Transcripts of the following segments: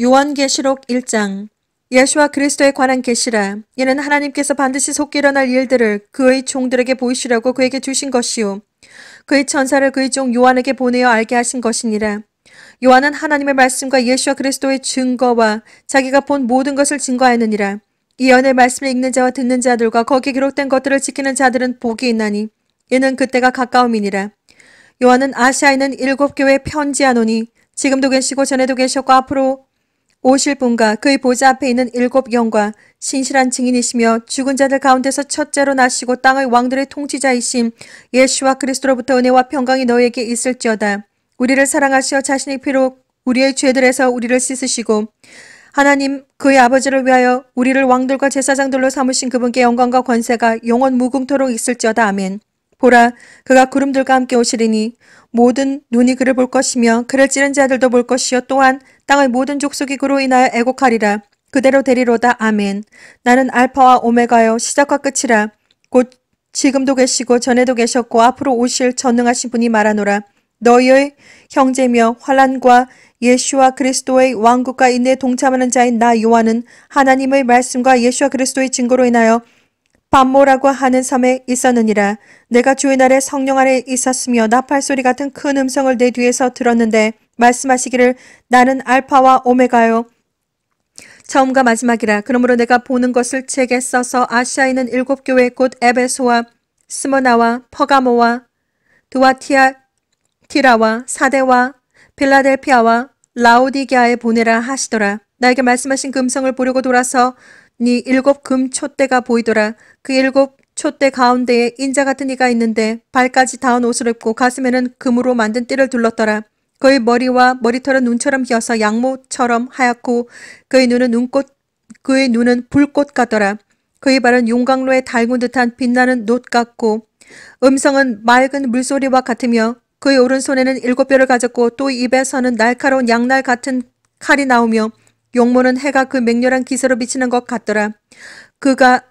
요한계시록 1장 예수와 그리스도에 관한 계시라 이는 하나님께서 반드시 속기 일어날 일들을 그의 종들에게 보이시려고 그에게 주신 것이요 그의 천사를 그의 종 요한에게 보내어 알게 하신 것이니라 요한은 하나님의 말씀과 예수와 그리스도의 증거와 자기가 본 모든 것을 증거하느니라 이언의 말씀을 읽는 자와 듣는 자들과 거기에 기록된 것들을 지키는 자들은 복이 있나니 이는 그때가 가까움이니라 요한은 아시아에 있는 일곱 교회에 편지하노니 지금도 계시고 전에도 계셨고 앞으로 오실 분과 그의 보좌 앞에 있는 일곱 영과 신실한 증인이시며 죽은 자들 가운데서 첫째로 나시고 땅의 왕들의 통치자이신 예수와 그리스도로부터 은혜와 평강이 너에게 있을지어다. 우리를 사랑하시어 자신의 피로 우리의 죄들에서 우리를 씻으시고 하나님 그의 아버지를 위하여 우리를 왕들과 제사장들로 삼으신 그분께 영광과 권세가 영원 무궁토록 있을지어다. 아멘. 보라 그가 구름들과 함께 오시리니 모든 눈이 그를 볼 것이며 그를 찌른 자들도 볼 것이요 또한 땅의 모든 족속이 그로 인하여 애곡하리라 그대로 되리로다 아멘 나는 알파와 오메가요 시작과 끝이라 곧 지금도 계시고 전에도 계셨고 앞으로 오실 전능하신 분이 말하노라 너희의 형제며 환란과 예수와 그리스도의 왕국과 인내에 동참하는 자인 나 요한은 하나님의 말씀과 예수와 그리스도의 증거로 인하여 반모라고 하는 섬에 있었느니라 내가 주의 날에 성령 아래 있었으며 나팔 소리 같은 큰 음성을 내 뒤에서 들었는데 말씀하시기를 나는 알파와 오메가요 처음과 마지막이라 그러므로 내가 보는 것을 책에 써서 아시아에 있는 일곱 교회 곧 에베소와 스머나와 퍼가모와 두아티아 티라와 사대와 필라델피아와 라오디게아에 보내라 하시더라 나에게 말씀하신 금성을 그 보려고 돌아서 네 일곱 금 촛대가 보이더라. 그 일곱 촛대 가운데에 인자 같은 이가 있는데 발까지 닿은 옷을 입고 가슴에는 금으로 만든 띠를 둘렀더라. 그의 머리와 머리털은 눈처럼 휘어서 양모처럼 하얗고 그의 눈은 눈꽃 그의 눈은 불꽃 같더라. 그의 발은 용광로에 달군 듯한 빛나는 놋 같고 음성은 맑은 물소리와 같으며 그의 오른손에는 일곱 뼈를 가졌고 또 입에서는 날카로운 양날 같은 칼이 나오며 용모는 해가 그 맹렬한 기세로 비치는 것 같더라. 그가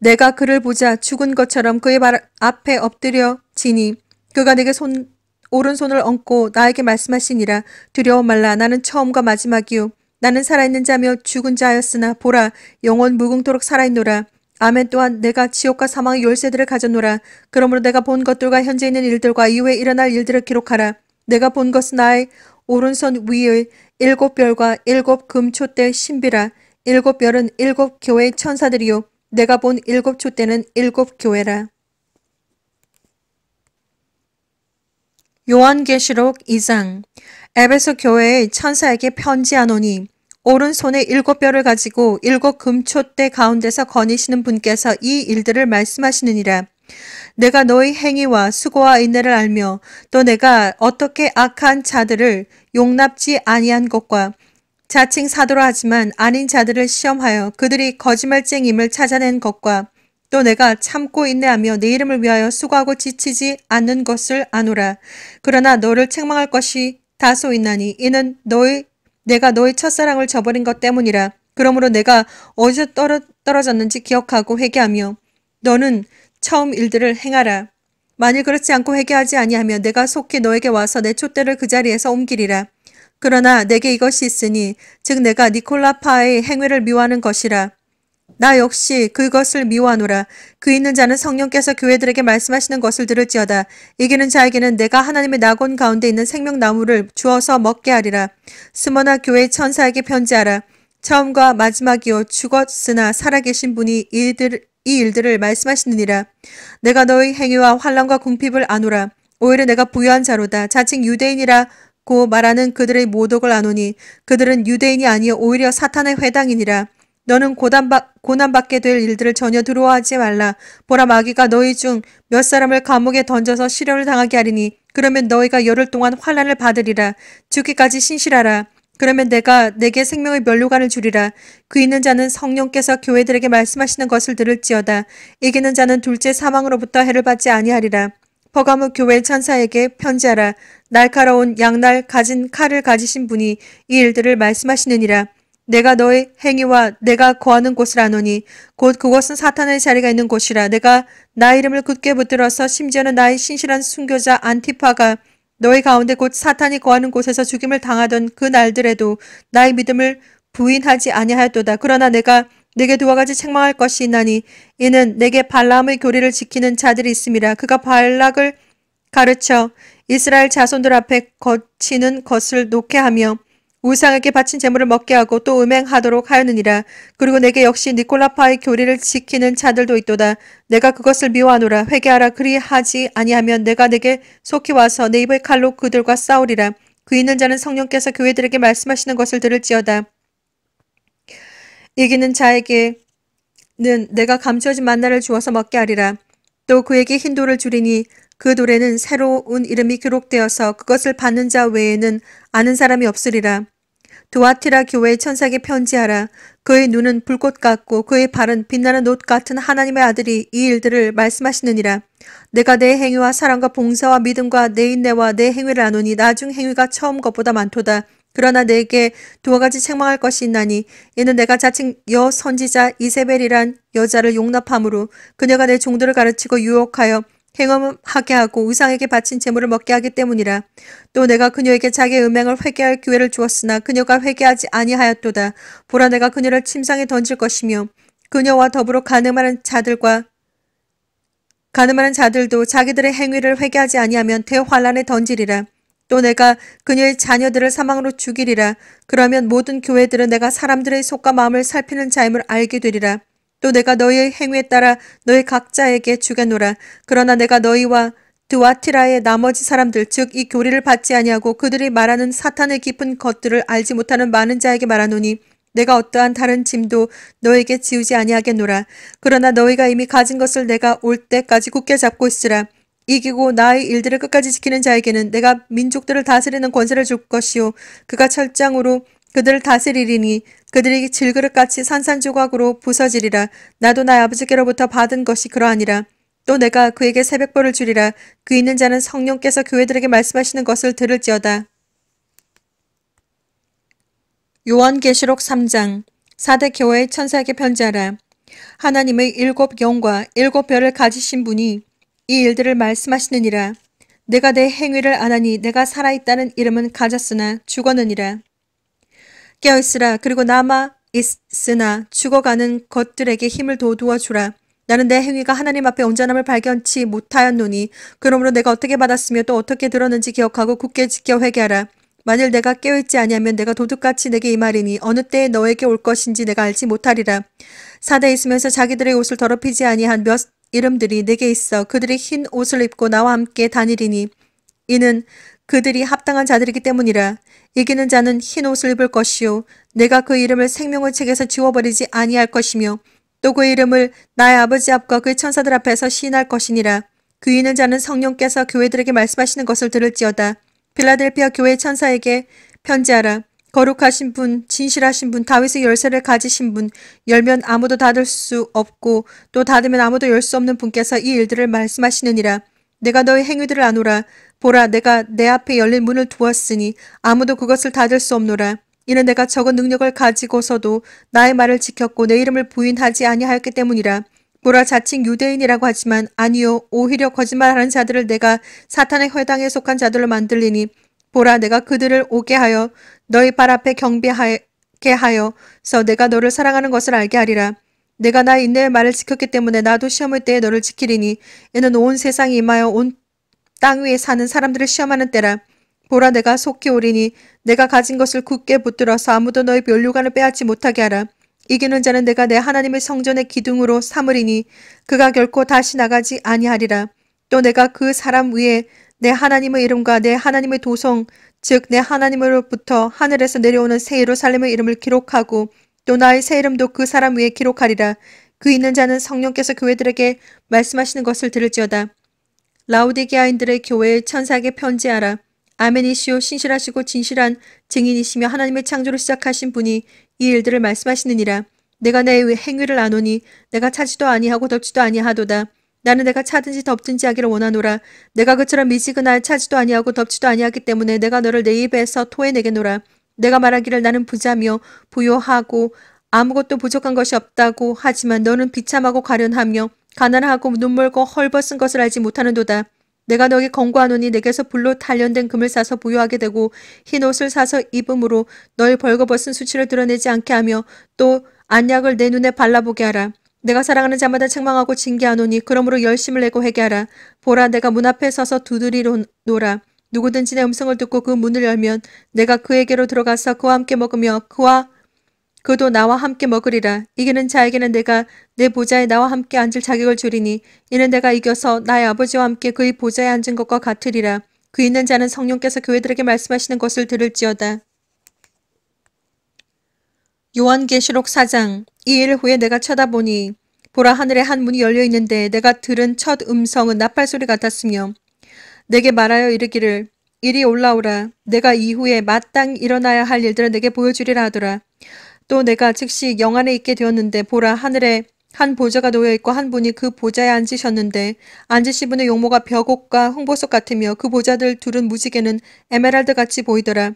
내가 그를 보자 죽은 것처럼 그의 발 앞에 엎드려 지니 그가 내게 손 오른손을 얹고 나에게 말씀하시니라 두려워 말라 나는 처음과 마지막이요 나는 살아있는 자며 죽은 자였으나 보라 영원 무궁토록 살아있노라 아멘 또한 내가 지옥과 사망의 열쇠들을 가졌노라 그러므로 내가 본 것들과 현재 있는 일들과 이후에 일어날 일들을 기록하라 내가 본 것은 나의 오른손 위의 일곱 별과 일곱 금초대 신비라 일곱 별은 일곱 교회 천사들이요 내가 본 일곱 초대는 일곱 교회라. 요한계시록 2장 에베소 교회의 천사에게 편지하노니 오른손에 일곱 별을 가지고 일곱 금초대 가운데서 거니시는 분께서 이 일들을 말씀하시느니라. 내가 너의 행위와 수고와 인내를 알며 또 내가 어떻게 악한 자들을 용납지 아니한 것과 자칭 사도라 하지만 아닌 자들을 시험하여 그들이 거짓말쟁임을 찾아낸 것과 또 내가 참고 인내하며 내 이름을 위하여 수고하고 지치지 않는 것을 아노라. 그러나 너를 책망할 것이 다소 있나니 이는 너의 내가 너의 첫사랑을 저버린 것 때문이라. 그러므로 내가 어디서 떨어졌는지 기억하고 회개하며 너는 처음 일들을 행하라. 만일 그렇지 않고 회개하지 아니하면 내가 속히 너에게 와서 내 촛대를 그 자리에서 옮기리라. 그러나 내게 이것이 있으니 즉 내가 니콜라파의 행위를 미워하는 것이라. 나 역시 그것을 미워하노라. 그 있는 자는 성령께서 교회들에게 말씀하시는 것을 들을지어다. 이기는 자에게는 내가 하나님의 낙원 가운데 있는 생명나무를 주어서 먹게 하리라. 스머나 교회 천사에게 편지하라. 처음과 마지막이요 죽었으나 살아계신 분이 이들 이 일들을 말씀하시느니라. 내가 너의 행위와 환란과 궁핍을 아노라. 오히려 내가 부유한 자로다. 자칭 유대인이라 고 말하는 그들의 모독을 아노니 그들은 유대인이 아니요 오히려 사탄의 회당이니라. 너는 고난받게 될 일들을 전혀 두려워하지 말라. 보라 마귀가 너희 중 몇 사람을 감옥에 던져서 시련을 당하게 하리니 그러면 너희가 열흘 동안 환란을 받으리라. 죽기까지 신실하라. 그러면 내가 내게 생명의 멸류관을 주리라. 귀 그 있는 자는 성령께서 교회들에게 말씀하시는 것을 들을지어다. 이기는 자는 둘째 사망으로부터 해를 받지 아니하리라. 버가무 교회 천사에게 편지하라. 날카로운 양날 가진 칼을 가지신 분이 이 일들을 말씀하시느니라. 내가 너의 행위와 내가 거하는 곳을 아노니 곧그것은 사탄의 자리가 있는 곳이라. 내가 나 이름을 굳게 붙들어서 심지어는 나의 신실한 순교자 안티파가 너희 가운데 곧 사탄이 거하는 곳에서 죽임을 당하던 그 날들에도 나의 믿음을 부인하지 아니하였도다. 그러나 내가 내게 두와 가지 책망할 것이 있나니 이는 내게 발람의 교리를 지키는 자들이 있음이라 그가 발락을 가르쳐 이스라엘 자손들 앞에 거치는 것을 놓게 하며 우상에게 바친 재물을 먹게 하고 또 음행하도록 하였느니라. 그리고 내게 역시 니콜라파의 교리를 지키는 자들도 있도다. 내가 그것을 미워하노라. 회개하라. 그리하지 아니하면 내가 내게 속히 와서 내 입의 칼로 그들과 싸우리라. 그 있는 자는 성령께서 교회들에게 말씀하시는 것을 들을지어다. 이기는 자에게는 내가 감추어진 만나를 주어서 먹게 하리라. 또 그에게 흰돌을 줄이니그 돌에는 새로운 이름이 기록되어서 그것을 받는 자 외에는 아는 사람이 없으리라. 두아티라 교회의 천사에게 편지하라. 그의 눈은 불꽃 같고 그의 발은 빛나는 옷 같은 하나님의 아들이 이 일들을 말씀하시느니라. 내가 내 행위와 사랑과 봉사와 믿음과 내 인내와 내 행위를 안노니 나중 행위가 처음 것보다 많도다. 그러나 내게 두어 가지 책망할 것이 있나니 이는 내가 자칭 여 선지자 이세벨이란 여자를 용납함으로 그녀가 내 종들을 가르치고 유혹하여 행함하게 하고 우상에게 바친 재물을 먹게 하기 때문이라. 또 내가 그녀에게 자기의 음행을 회개할 기회를 주었으나 그녀가 회개하지 아니하였도다. 보라 내가 그녀를 침상에 던질 것이며 그녀와 더불어 가늠하는 자들과 가늠하는 자들도 자기들의 행위를 회개하지 아니하면 대환란에 던지리라. 또 내가 그녀의 자녀들을 사망으로 죽이리라. 그러면 모든 교회들은 내가 사람들의 속과 마음을 살피는 자임을 알게 되리라. 또 내가 너희의 행위에 따라 너희 각자에게 주겠노라. 그러나 내가 너희와 드와티라의 나머지 사람들 즉 이 교리를 받지 아니하고 그들이 말하는 사탄의 깊은 것들을 알지 못하는 많은 자에게 말하노니 내가 어떠한 다른 짐도 너에게 지우지 아니하겠노라. 그러나 너희가 이미 가진 것을 내가 올 때까지 굳게 잡고 있으라. 이기고 나의 일들을 끝까지 지키는 자에게는 내가 민족들을 다스리는 권세를 줄 것이요. 그가 철장으로 그들을 다스리리니 그들이 질그릇같이 산산조각으로 부서지리라 나도 나의 아버지께로부터 받은 것이 그러하니라 또 내가 그에게 새벽벌을 주리라 그 있는 자는 성령께서 교회들에게 말씀하시는 것을 들을지어다. 요한계시록 3장 4대 교회의 천사에게 편지하라. 하나님의 일곱 영과 일곱 별을 가지신 분이 이 일들을 말씀하시느니라. 내가 내 행위를 안하니 내가 살아있다는 이름은 가졌으나 죽었느니라. 깨어있으라. 그리고 남아 있으나 죽어가는 것들에게 힘을 도두어 주라. 나는 내 행위가 하나님 앞에 온전함을 발견치 못하였노니 그러므로 내가 어떻게 받았으며 또 어떻게 들었는지 기억하고 굳게 지켜 회개하라. 만일 내가 깨어있지 아니하면 내가 도둑같이 내게 이말이니 어느 때에 너에게 올 것인지 내가 알지 못하리라. 사대에 있으면서 자기들의 옷을 더럽히지 아니한 몇 이름들이 내게 있어 그들이 흰 옷을 입고 나와 함께 다니리니 이는 그들이 합당한 자들이기 때문이라 이기는 자는 흰 옷을 입을 것이요 내가 그 이름을 생명의 책에서 지워버리지 아니할 것이며 또 그 이름을 나의 아버지 앞과 그의 천사들 앞에서 시인할 것이니라 그 있는 자는 성령께서 교회들에게 말씀하시는 것을 들을지어다 빌라델피아 교회 천사에게 편지하라 거룩하신 분, 진실하신 분, 다윗의 열쇠를 가지신 분, 열면 아무도 닫을 수 없고 또 닫으면 아무도 열 수 없는 분께서 이 일들을 말씀하시느니라. 내가 너의 행위들을 아노라. 보라, 내가 내 앞에 열린 문을 두었으니 아무도 그것을 닫을 수 없노라. 이는 내가 적은 능력을 가지고서도 나의 말을 지켰고 내 이름을 부인하지 아니하였기 때문이라. 보라 자칭 유대인이라고 하지만 아니요 오히려 거짓말하는 자들을 내가 사탄의 회당에 속한 자들로 만들리니 보라 내가 그들을 오게 하여 너희 발 앞에 경비하게 하여서 내가 너를 사랑하는 것을 알게 하리라. 내가 나 인내의 말을 지켰기 때문에 나도 시험을 때에 너를 지키리니 이는 온 세상이 임하여 온 땅 위에 사는 사람들을 시험하는 때라. 보라 내가 속히 오리니 내가 가진 것을 굳게 붙들어서 아무도 너의 면류관을 빼앗지 못하게 하라. 이기는 자는 내가 내 하나님의 성전의 기둥으로 삼으리니 그가 결코 다시 나가지 아니하리라. 또 내가 그 사람 위에 내 하나님의 이름과 내 하나님의 도성 즉 내 하나님으로부터 하늘에서 내려오는 새 예루살렘의 이름을 기록하고 또 나의 새 이름도 그 사람 위에 기록하리라. 그 있는 자는 성령께서 교회들에게 말씀하시는 것을 들을지어다. 라우디게아인들의 교회에 천사에게 편지하라. 아멘이시오 신실하시고 진실한 증인이시며 하나님의 창조를 시작하신 분이 이 일들을 말씀하시느니라. 내가 내 행위를 아노니 내가 차지도 아니하고 덥지도 아니하도다. 나는 내가 차든지 덥든지 하기를 원하노라. 내가 그처럼 미지근하여 차지도 아니하고 덥지도 아니하기 때문에 내가 너를 내 입에서 토해내게노라 내가 말하기를 나는 부자며 부여하고 아무것도 부족한 것이 없다고 하지만 너는 비참하고 가련하며 가난하고 눈물고 헐벗은 것을 알지 못하는도다. 내가 너에게 권고하노니 내게서 불로 탈련된 금을 사서 부여하게 되고 흰 옷을 사서 입음으로 널 벌거벗은 수치를 드러내지 않게 하며 또 안약을 내 눈에 발라보게 하라. 내가 사랑하는 자마다 책망하고 징계하노니 그러므로 열심을 내고 회개하라. 보라 내가 문 앞에 서서 두드리로 놀아. 누구든지 내 음성을 듣고 그 문을 열면 내가 그에게로 들어가서 그와 함께 먹으며 그와 그도 나와 함께 먹으리라. 이기는 자에게는 내가 내 보좌에 나와 함께 앉을 자격을 주리니 이는 내가 이겨서 나의 아버지와 함께 그의 보좌에 앉은 것과 같으리라. 그 있는 자는 성령께서 교회들에게 말씀하시는 것을 들을지어다. 요한계시록 4장 2일 후에 내가 쳐다보니 보라 하늘에 한 문이 열려 있는데 내가 들은 첫 음성은 나팔 소리 같았으며 내게 말하여 이르기를 일이 올라오라. 내가 이후에 마땅 일어나야 할 일들을 내게 보여주리라 하더라. 또 내가 즉시 영안에 있게 되었는데 보라 하늘에 한 보좌가 놓여 있고 한 분이 그 보좌에 앉으셨는데 앉으신 분의 용모가 벽옥과 흥보석 같으며 그 보좌들 둘은 무지개는 에메랄드 같이 보이더라.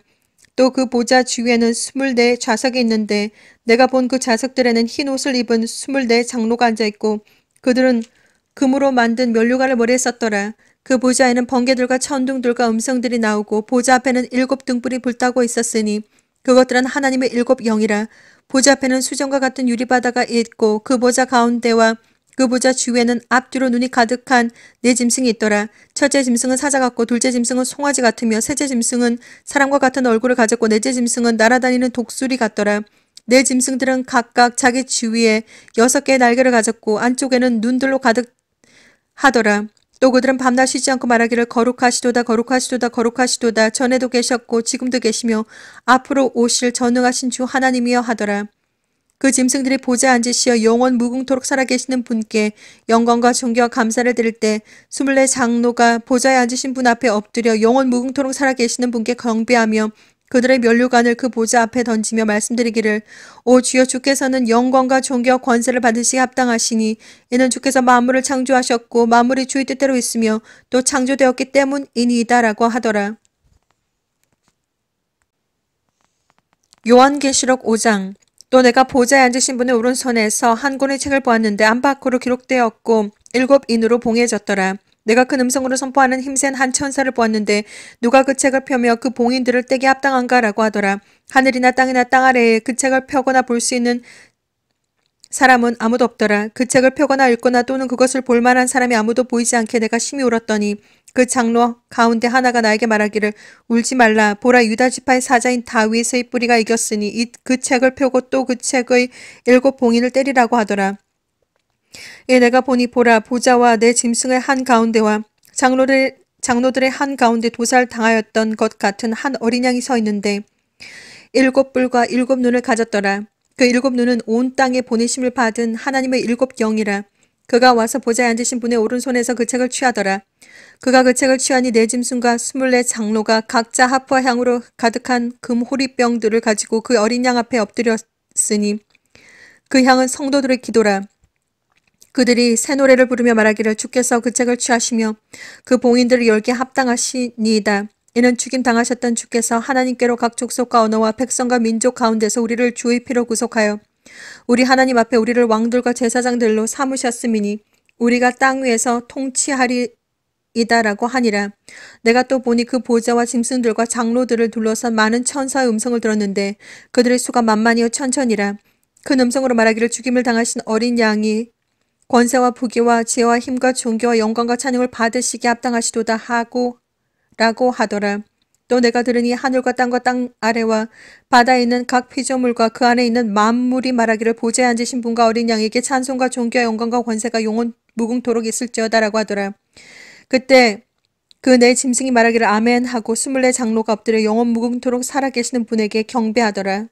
또 그 보좌 주위에는 스물네 좌석이 있는데 내가 본 그 좌석들에는 흰 옷을 입은 스물네 장로가 앉아 있고 그들은 금으로 만든 면류관을 머리에 썼더라. 그 보좌에는 번개들과 천둥들과 음성들이 나오고 보좌 앞에는 일곱 등불이 불타고 있었으니 그것들은 하나님의 일곱 영이라 보좌 앞에는 수정과 같은 유리바다가 있고 그 보좌 가운데와 그 보좌 주위에는 앞뒤로 눈이 가득한 네 짐승이 있더라. 첫째 짐승은 사자 같고 둘째 짐승은 송아지 같으며 셋째 짐승은 사람과 같은 얼굴을 가졌고 넷째 짐승은 날아다니는 독수리 같더라. 네 짐승들은 각각 자기 주위에 여섯 개의 날개를 가졌고 안쪽에는 눈들로 가득 하더라. 또 그들은 밤낮 쉬지 않고 말하기를 거룩하시도다 거룩하시도다 거룩하시도다 전에도 계셨고 지금도 계시며 앞으로 오실 전능하신 주 하나님이여 하더라. 그 짐승들이 보좌 앉으시어 영원 무궁토록 살아계시는 분께 영광과 존경와 감사를 드릴 때 스물네 장로가 보좌에 앉으신 분 앞에 엎드려 영원 무궁토록 살아계시는 분께 경배하며 그들의 면류관을 그 보좌 앞에 던지며 말씀드리기를 오 주여 주께서는 영광과 존귀와 권세를 받으시기 합당하시니 이는 주께서 만물을 창조하셨고 만물이 주의 뜻대로 있으며 또 창조되었기 때문이니이다라고 하더라. 요한계시록 5장 또 내가 보좌에 앉으신 분의 오른손에서 한 권의 책을 보았는데 안팎으로 기록되었고 일곱 인으로 봉해졌더라. 내가 큰 그 음성으로 선포하는 힘센 한 천사를 보았는데 누가 그 책을 펴며 그 봉인들을 떼게 합당한가라고 하더라. 하늘이나 땅이나 땅 아래에 그 책을 펴거나 볼 수 있는 사람은 아무도 없더라. 그 책을 펴거나 읽거나 또는 그것을 볼 만한 사람이 아무도 보이지 않게 내가 심히 울었더니 그 장로 가운데 하나가 나에게 말하기를 울지 말라 보라 유다 지파의 사자인 다윗의 뿌리가 이겼으니 이, 그 책을 펴고 또 그 책의 일곱 봉인을 때리라고 하더라. 예, 내가 보니 보라 보좌와 내 짐승의 한 가운데와 장로를 장로들의 한 가운데 도살 당하였던 것 같은 한 어린 양이 서 있는데 일곱 불과 일곱 눈을 가졌더라. 그 일곱 눈은 온 땅에 보내심을 받은 하나님의 일곱 영이라. 그가 와서 보좌에 앉으신 분의 오른손에서 그 책을 취하더라. 그가 그 책을 취하니 내 짐승과 스물네 장로가 각자 하프와 향으로 가득한 금 호리병들을 가지고 그 어린 양 앞에 엎드렸으니 그 향은 성도들의 기도라. 그들이 새 노래를 부르며 말하기를 주께서 그 책을 취하시며 그 봉인들을 열게 합당하시니이다. 이는 죽임 당하셨던 주께서 하나님께로 각 족속과 언어와 백성과 민족 가운데서 우리를 주의 피로 구속하여 우리 하나님 앞에 우리를 왕들과 제사장들로 삼으셨음이니 우리가 땅 위에서 통치하리이다라고 하니라. 내가 또 보니 그 보좌와 짐승들과 장로들을 둘러싼 많은 천사의 음성을 들었는데 그들의 수가 만만이요 천천이라. 큰 음성으로 말하기를 죽임을 당하신 어린 양이 권세와 부귀와 지혜와 힘과 존귀와 영광과 찬양을 받으시게 합당하시도다 하고 라고 하더라. 또 내가 들으니 하늘과 땅과 땅 아래와 바다에 있는 각 피조물과 그 안에 있는 만물이 말하기를 보좌에 앉으신 분과 어린 양에게 찬송과 존귀와 영광과 권세가 영원 무궁토록 있을지어다라고 하더라. 그때 그 내 짐승이 말하기를 아멘 하고 스물네 장로가 엎드려 영원 무궁토록 살아계시는 분에게 경배하더라.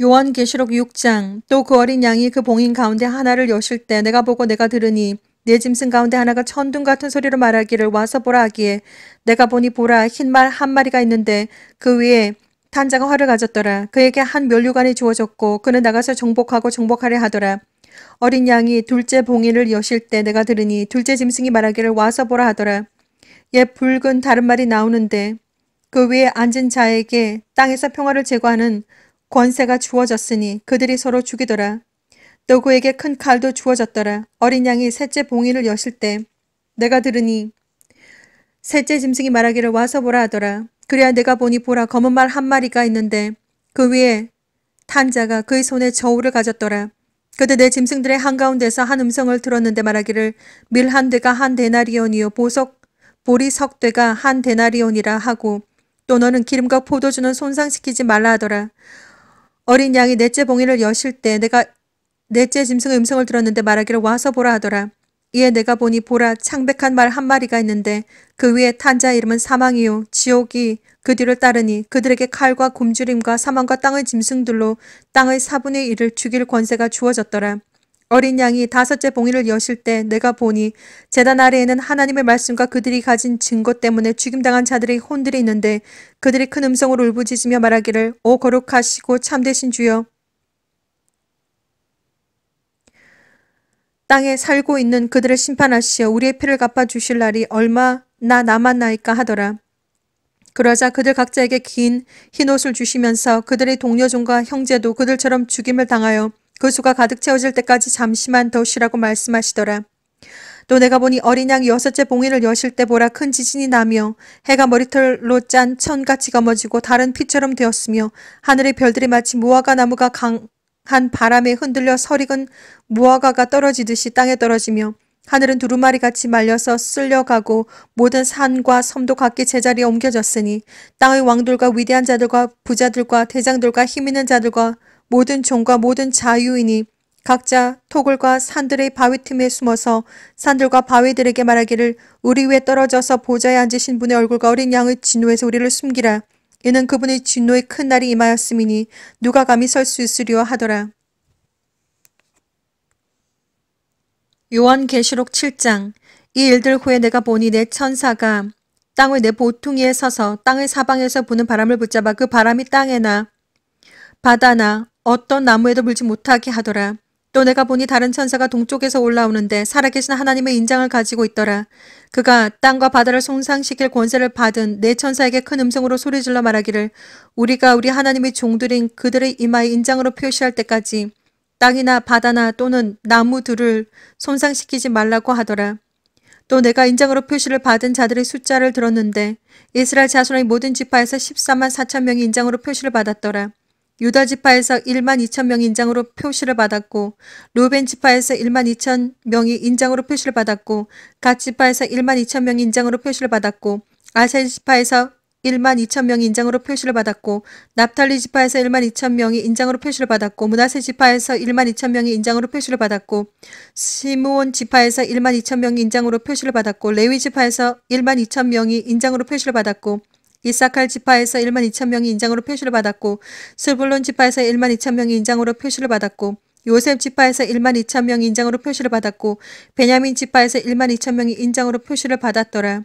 요한계시록 6장 또 그 어린 양이 그 봉인 가운데 하나를 여실 때 내가 보고 내가 들으니 내 짐승 가운데 하나가 천둥 같은 소리로 말하기를 와서 보라 하기에 내가 보니 보라 흰 말 한 마리가 있는데 그 위에 탄자가 화를 가졌더라 그에게 한 면류관이 주어졌고 그는 나가서 정복하고 정복하려 하더라 어린 양이 둘째 봉인을 여실 때 내가 들으니 둘째 짐승이 말하기를 와서 보라 하더라 옛 붉은 다른 말이 나오는데 그 위에 앉은 자에게 땅에서 평화를 제거하는 권세가 주어졌으니 그들이 서로 죽이더라. 또구에게큰 칼도 주어졌더라. 어린 양이 셋째 봉인을 여실 때 내가 들으니 셋째 짐승이 말하기를 와서 보라 하더라. 그래야 내가 보니 보라 검은 말 한 마리가 있는데 그 위에 탄자가 그의 손에 저울을 가졌더라. 그때 내 짐승들의 한가운데서 한 음성을 들었는데 말하기를 밀 한 대가 한 데나리온이요 보석 보리 석 대가 한 데나리온이라 하고 또 너는 기름과 포도주는 손상시키지 말라 하더라. 어린 양이 넷째 봉인을 여실 때 내가 넷째 짐승의 음성을 들었는데 말하기를 와서 보라 하더라. 이에 내가 보니 보라 창백한 말 한 마리가 있는데 그 위에 탄자 이름은 사망이요 지옥이 그 뒤를 따르니 그들에게 칼과 굶주림과 사망과 땅의 짐승들로 땅의 사분의 일을 죽일 권세가 주어졌더라. 어린 양이 다섯째 봉인을 여실 때 내가 보니 재단 아래에는 하나님의 말씀과 그들이 가진 증거 때문에 죽임당한 자들의 혼들이 있는데 그들이 큰 음성으로 울부짖으며 말하기를 오 거룩하시고 참되신 주여 땅에 살고 있는 그들을 심판하시어 우리의 피를 갚아주실 날이 얼마나 남았나이까 하더라. 그러자 그들 각자에게 긴 흰옷을 주시면서 그들의 동료종과 형제도 그들처럼 죽임을 당하여 그 수가 가득 채워질 때까지 잠시만 더 쉬라고 말씀하시더라. 또 내가 보니 어린 양 여섯째 봉인을 여실 때 보라 큰 지진이 나며 해가 머리털로 짠 천같이 검어지고 다른 피처럼 되었으며 하늘의 별들이 마치 무화과 나무가 강한 바람에 흔들려 설익은 무화과가 떨어지듯이 땅에 떨어지며 하늘은 두루마리 같이 말려서 쓸려가고 모든 산과 섬도 각기 제자리에 옮겨졌으니 땅의 왕들과 위대한 자들과 부자들과 대장들과 힘있는 자들과 모든 종과 모든 자유인이 각자 토굴과 산들의 바위 틈에 숨어서 산들과 바위들에게 말하기를 우리 위에 떨어져서 보좌에 앉으신 분의 얼굴과 어린 양의 진노에서 우리를 숨기라. 이는 그분의 진노의 큰 날이 임하였음이니 누가 감히 설 수있으리오 하더라. 요한계시록 7장 이 일들 후에 내가 보니 내 천사가 땅의 내보통위에 서서 땅의 사방에서 부는 바람을 붙잡아 그 바람이 땅에나 바다나 어떤 나무에도 물지 못하게 하더라. 또 내가 보니 다른 천사가 동쪽에서 올라오는데 살아계신 하나님의 인장을 가지고 있더라. 그가 땅과 바다를 손상시킬 권세를 받은 내 천사에게 큰 음성으로 소리질러 말하기를 우리가 우리 하나님의 종들인 그들의 이마에 인장으로 표시할 때까지 땅이나 바다나 또는 나무들을 손상시키지 말라고 하더라. 또 내가 인장으로 표시를 받은 자들의 숫자를 들었는데 이스라엘 자손의 모든 지파에서 14만 4천 명이 인장으로 표시를 받았더라. 유다 지파에서 1만 2천 명 인장으로 표시를 받았고 루벤 지파에서 1만 2천 명이 인장으로 표시를 받았고 갓 지파에서 1만 2천 명 인장으로 표시를 받았고 아셀 지파에서 1만 2천 명이 인장으로 표시를 받았고 납탈리 지파에서 1만 2천 명이 인장으로 표시를 받았고 문하세 지파에서 1만 2천 명이 인장으로 표시를 받았고 시므온 지파에서 1만 2천 명이 인장으로 표시를 받았고 레위 지파에서 1만 2천 명이 인장으로 표시를 받았고 이사칼 지파에서 1만 2천 명이 인장으로 표시를 받았고 스불론 지파에서 1만 2천 명이 인장으로 표시를 받았고 요셉 지파에서 1만 2천 명이 인장으로 표시를 받았고 베냐민 지파에서 1만 2천 명이 인장으로 표시를 받았더라.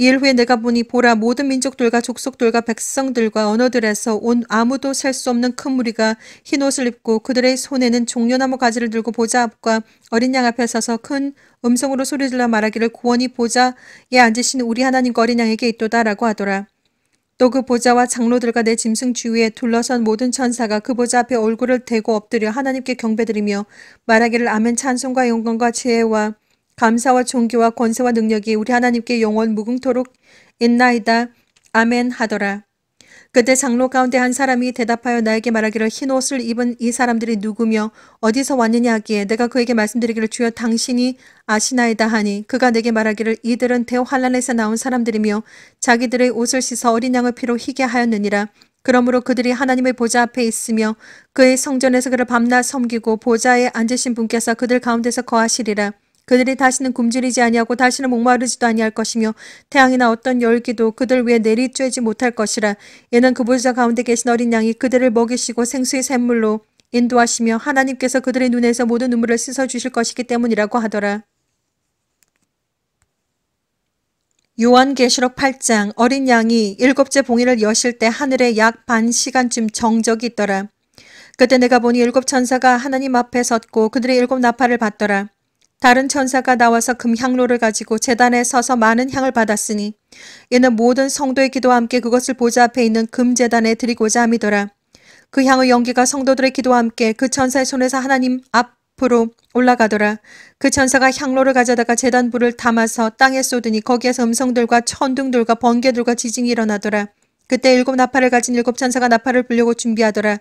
이일 후에 내가 보니 보라 모든 민족들과 족속들과 백성들과 언어들에서 온 아무도 셀 수 없는 큰 무리가 흰 옷을 입고 그들의 손에는 종려나무 가지를 들고 보좌 앞과 어린 양 앞에 서서 큰 음성으로 소리질러 말하기를 구원이 보좌에 앉으신 우리 하나님과 그 어린 양에게 있도다라고 하더라. 또 그 보좌와 장로들과 내 짐승 주위에 둘러선 모든 천사가 그 보좌 앞에 얼굴을 대고 엎드려 하나님께 경배드리며 말하기를 아멘 찬송과 영광과 지혜와 감사와 존귀와 권세와 능력이 우리 하나님께 영원 무궁토록 있나이다. 아멘 하더라. 그때 장로 가운데 한 사람이 대답하여 나에게 말하기를 흰 옷을 입은 이 사람들이 누구며 어디서 왔느냐 하기에 내가 그에게 말씀드리기를 주여 당신이 아시나이다 하니 그가 내게 말하기를 이들은 대환란에서 나온 사람들이며 자기들의 옷을 씻어 어린 양을 피로 희게 하였느니라. 그러므로 그들이 하나님의 보좌 앞에 있으며 그의 성전에서 그를 밤낮 섬기고 보좌에 앉으신 분께서 그들 가운데서 거하시리라. 그들이 다시는 굶주리지 아니하고 다시는 목마르지도 아니할 것이며 태양이나 어떤 열기도 그들 위에 내리쬐지 못할 것이라 이는 그 보좌 가운데 계신 어린 양이 그들을 먹이시고 생수의 샘물로 인도하시며 하나님께서 그들의 눈에서 모든 눈물을 씻어 주실 것이기 때문이라고 하더라. 요한계시록 8장 어린 양이 일곱째 봉이를 여실 때 하늘에 약 반 시간쯤 정적이 있더라. 그때 내가 보니 일곱 천사가 하나님 앞에 섰고 그들의 일곱 나팔을 받더라. 다른 천사가 나와서 금향로를 가지고 재단에 서서 많은 향을 받았으니 이는 모든 성도의 기도와 함께 그것을 보좌 앞에 있는 금재단에 드리고자 함이더라. 그 향의 연기가 성도들의 기도와 함께 그 천사의 손에서 하나님 앞으로 올라가더라. 그 천사가 향로를 가져다가 재단불을 담아서 땅에 쏟으니 거기에서 음성들과 천둥들과 번개들과 지진이 일어나더라. 그때 일곱 나팔을 가진 일곱 천사가 나팔을 불려고 준비하더라.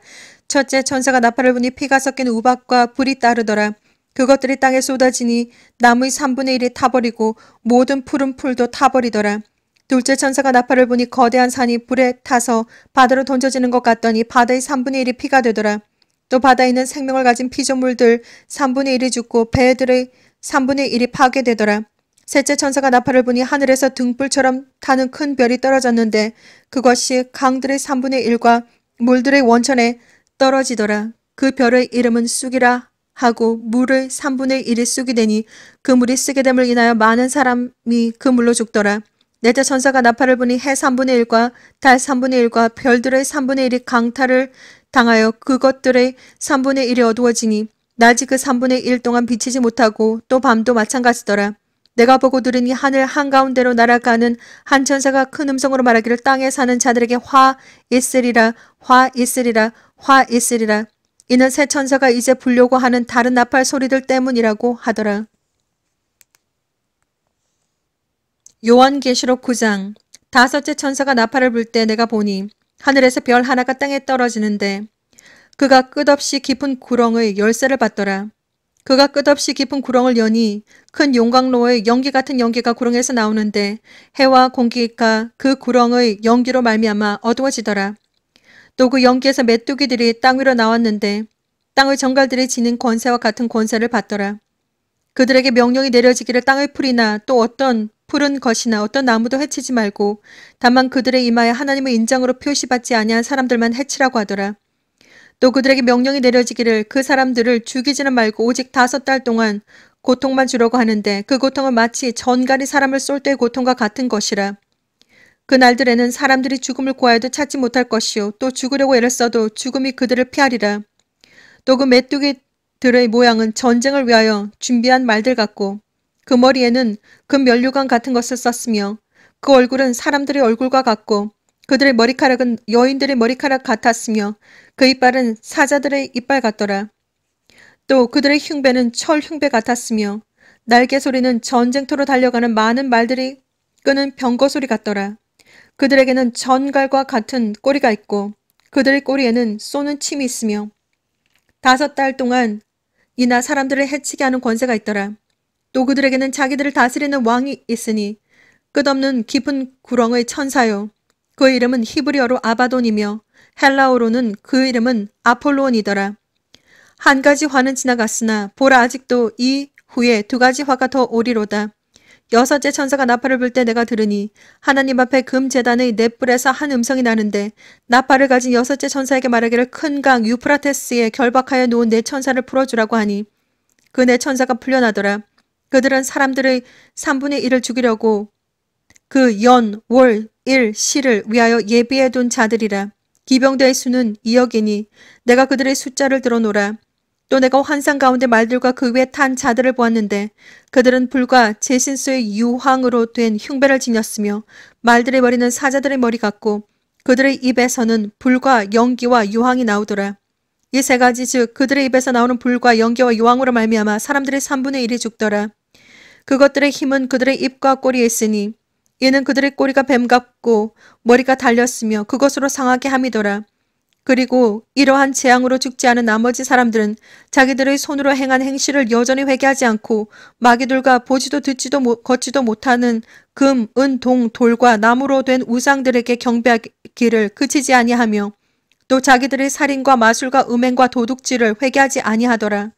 첫째 천사가 나팔을 부니 피가 섞인 우박과 불이 따르더라. 그것들이 땅에 쏟아지니 나무의 3분의 1이 타버리고 모든 푸른 풀도 타버리더라. 둘째 천사가 나팔을 보니 거대한 산이 불에 타서 바다로 던져지는 것 같더니 바다의 3분의 1이 피가 되더라. 또 바다에 있는 생명을 가진 피조물들 3분의 1이 죽고 배들의 3분의 1이 파괴되더라. 셋째 천사가 나팔을 보니 하늘에서 등불처럼 타는 큰 별이 떨어졌는데 그것이 강들의 3분의 1과 물들의 원천에 떨어지더라. 그 별의 이름은 쑥이라 하고 물을 3분의 1에 쏘게 되니 그 물이 쓰게 됨을 인하여 많은 사람이 그 물로 죽더라. 내자 천사가 나팔을 보니 해 3분의 1과 달 3분의 1과 별들의 3분의 1이 강탈을 당하여 그것들의 3분의 1이 어두워지니 낮이 그 3분의 1 동안 비치지 못하고 또 밤도 마찬가지더라. 내가 보고 들으니 하늘 한가운데로 날아가는 한 천사가 큰 음성으로 말하기를 땅에 사는 자들에게 화 있으리라 화 있으리라 화 있으리라 이는 새 천사가 이제 불려고 하는 다른 나팔 소리들 때문이라고 하더라. 요한계시록 9장 다섯째 천사가 나팔을 불 때 내가 보니 하늘에서 별 하나가 땅에 떨어지는데 그가 끝없이 깊은 구렁의 열쇠를 받더라. 그가 끝없이 깊은 구렁을 여니 큰 용광로의 연기 같은 연기가 구렁에서 나오는데 해와 공기가 그 구렁의 연기로 말미암아 어두워지더라. 또그 연기에서 메뚜기들이 땅 위로 나왔는데 땅의 정갈들이 지닌 권세와 같은 권세를 받더라. 그들에게 명령이 내려지기를 땅의 풀이나 또 어떤 푸른 것이나 어떤 나무도 해치지 말고 다만 그들의 이마에 하나님의 인장으로 표시받지 아니한 사람들만 해치라고 하더라. 또 그들에게 명령이 내려지기를 그 사람들을 죽이지는 말고 오직 다섯 달 동안 고통만 주려고 하는데 그 고통은 마치 전갈이 사람을 쏠 때의 고통과 같은 것이라. 그 날들에는 사람들이 죽음을 구하여도 찾지 못할 것이요 또 죽으려고 애를 써도 죽음이 그들을 피하리라. 또 그 메뚜기들의 모양은 전쟁을 위하여 준비한 말들 같고 그 머리에는 금면류관 그 같은 것을 썼으며 그 얼굴은 사람들의 얼굴과 같고 그들의 머리카락은 여인들의 머리카락 같았으며 그 이빨은 사자들의 이빨 같더라. 또 그들의 흉배는 철 흉배 같았으며 날개 소리는 전쟁터로 달려가는 많은 말들이 끄는 병거 소리 같더라. 그들에게는 전갈과 같은 꼬리가 있고 그들의 꼬리에는 쏘는 침이 있으며 다섯 달 동안 이나 사람들을 해치게 하는 권세가 있더라. 또 그들에게는 자기들을 다스리는 왕이 있으니 끝없는 깊은 구렁의 천사요. 그의 이름은 히브리어로 아바돈이며 헬라어로는 그 이름은 아폴로온이더라한 가지 화는 지나갔으나 보라 아직도 이 후에 두 가지 화가 더 오리로다. 여섯째 천사가 나팔을 불 때 내가 들으니 하나님 앞에 금재단의 넷불에서 한 음성이 나는데 나팔을 가진 여섯째 천사에게 말하기를 큰 강 유프라테스에 결박하여 놓은 내 천사를 풀어주라고 하니 그 내 천사가 풀려나더라. 그들은 사람들의 3분의 1을 죽이려고 그 연, 월, 일, 시를 위하여 예비해둔 자들이라. 기병대의 수는 2억이니 내가 그들의 숫자를 들어놓으라. 또 내가 환상 가운데 말들과 그 위에 탄 자들을 보았는데 그들은 불과 제신수의 유황으로 된 흉배를 지녔으며 말들의 머리는 사자들의 머리 같고 그들의 입에서는 불과 연기와 유황이 나오더라. 이 세 가지 즉 그들의 입에서 나오는 불과 연기와 유황으로 말미암아 사람들의 3분의 1이 죽더라. 그것들의 힘은 그들의 입과 꼬리에 있으니 이는 그들의 꼬리가 뱀 같고 머리가 달렸으며 그것으로 상하게 함이더라. 그리고 이러한 재앙으로 죽지 않은 나머지 사람들은 자기들의 손으로 행한 행실을 여전히 회개하지 않고 마귀들과 보지도 듣지도 못, 걷지도 못하는 금, 은, 동, 돌과 나무로 된 우상들에게 경배하기를 그치지 아니하며 또 자기들의 살인과 마술과 음행과 도둑질을 회개하지 아니하더라.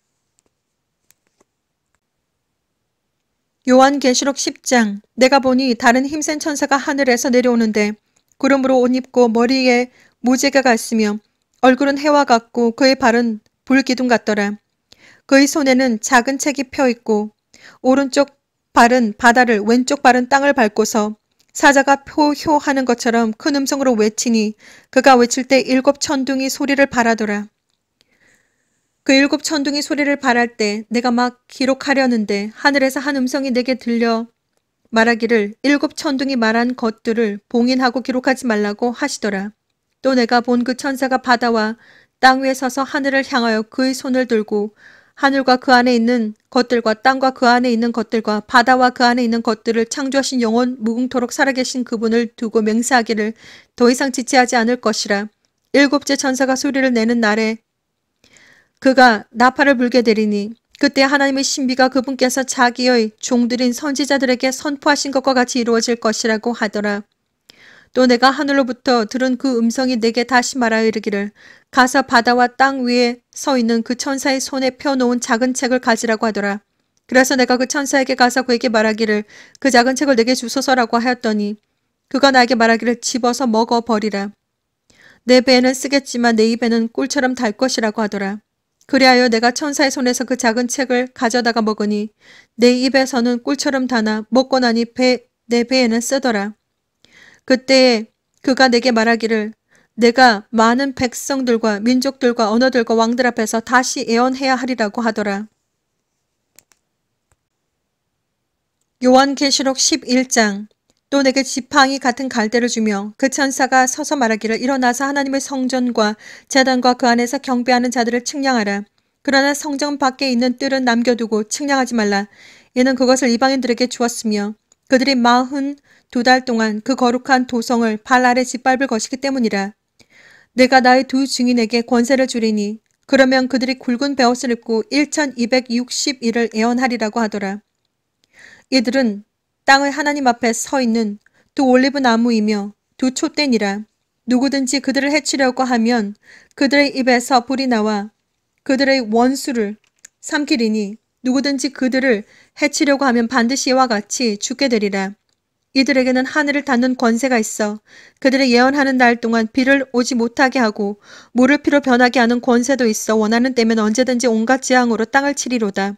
요한계시록 10장 내가 보니 다른 힘센 천사가 하늘에서 내려오는데 구름으로 옷 입고 머리에 모재가 같으며 얼굴은 해와 같고 그의 발은 불기둥 같더라. 그의 손에는 작은 책이 펴 있고 오른쪽 발은 바다를 왼쪽 발은 땅을 밟고서 사자가 표효하는 것처럼 큰 음성으로 외치니 그가 외칠 때 일곱 천둥이 소리를 바라더라그 일곱 천둥이 소리를 바랄 때 내가 막 기록하려는데 하늘에서 한 음성이 내게 들려 말하기를 일곱 천둥이 말한 것들을 봉인하고 기록하지 말라고 하시더라. 또 내가 본 그 천사가 바다와 땅 위에 서서 하늘을 향하여 그의 손을 들고 하늘과 그 안에 있는 것들과 땅과 그 안에 있는 것들과 바다와 그 안에 있는 것들을 창조하신 영혼 무궁토록 살아계신 그분을 두고 맹세하기를 더 이상 지체하지 않을 것이라. 일곱째 천사가 소리를 내는 날에 그가 나팔을 불게 되리니 그때 하나님의 신비가 그분께서 자기의 종들인 선지자들에게 선포하신 것과 같이 이루어질 것이라고 하더라. 또 내가 하늘로부터 들은 그 음성이 내게 다시 말하여 이르기를 가서 바다와 땅 위에 서 있는 그 천사의 손에 펴놓은 작은 책을 가지라고 하더라. 그래서 내가 그 천사에게 가서 그에게 말하기를 그 작은 책을 내게 주소서라고 하였더니 그가 나에게 말하기를 집어서 먹어버리라. 내 배에는 쓰겠지만 내 입에는 꿀처럼 달 것이라고 하더라. 그리하여 내가 천사의 손에서 그 작은 책을 가져다가 먹으니 내 입에서는 꿀처럼 다나 먹고 나니 배, 내 배에는 쓰더라. 그때 에 그가 내게 말하기를 내가 많은 백성들과 민족들과 언어들과 왕들 앞에서 다시 예언해야 하리라고 하더라. 요한계시록 11장 또 내게 지팡이 같은 갈대를 주며 그 천사가 서서 말하기를 일어나서 하나님의 성전과 재단과 그 안에서 경배하는 자들을 측량하라. 그러나 성전 밖에 있는 뜰은 남겨두고 측량하지 말라. 얘는 그것을 이방인들에게 주었으며 그들이 마흔 두 달 동안 그 거룩한 도성을 발 아래 짓밟을 것이기 때문이라. 내가 나의 두 증인에게 권세를 줄이니 그러면 그들이 굵은 베옷을 입고 1 2 6 1을 애원하리라고 하더라. 이들은 땅의 하나님 앞에 서 있는 두 올리브 나무이며 두 촛대니라. 누구든지 그들을 해치려고 하면 그들의 입에서 불이 나와 그들의 원수를 삼키리니 누구든지 그들을 해치려고 하면 반드시 이와 같이 죽게 되리라. 이들에게는 하늘을 닫는 권세가 있어 그들의 예언하는 날 동안 비를 오지 못하게 하고 물을 피로 변하게 하는 권세도 있어 원하는 때면 언제든지 온갖 재앙으로 땅을 치리로다.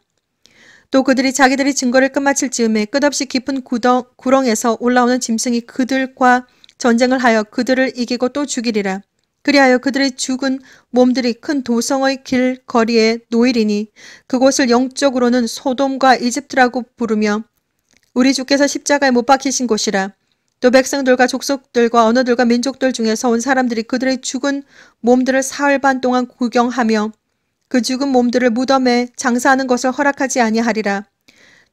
또 그들이 자기들이 증거를 끝마칠 즈음에 끝없이 깊은 구덩, 구렁에서 올라오는 짐승이 그들과 전쟁을 하여 그들을 이기고 또 죽이리라. 그리하여 그들의 죽은 몸들이 큰 도성의 길 거리에 놓이리니 그곳을 영적으로는 소돔과 이집트라고 부르며 우리 주께서 십자가에 못 박히신 곳이라 또 백성들과 족속들과 언어들과 민족들 중에서 온 사람들이 그들의 죽은 몸들을 사흘 반 동안 구경하며 그 죽은 몸들을 무덤에 장사하는 것을 허락하지 아니하리라.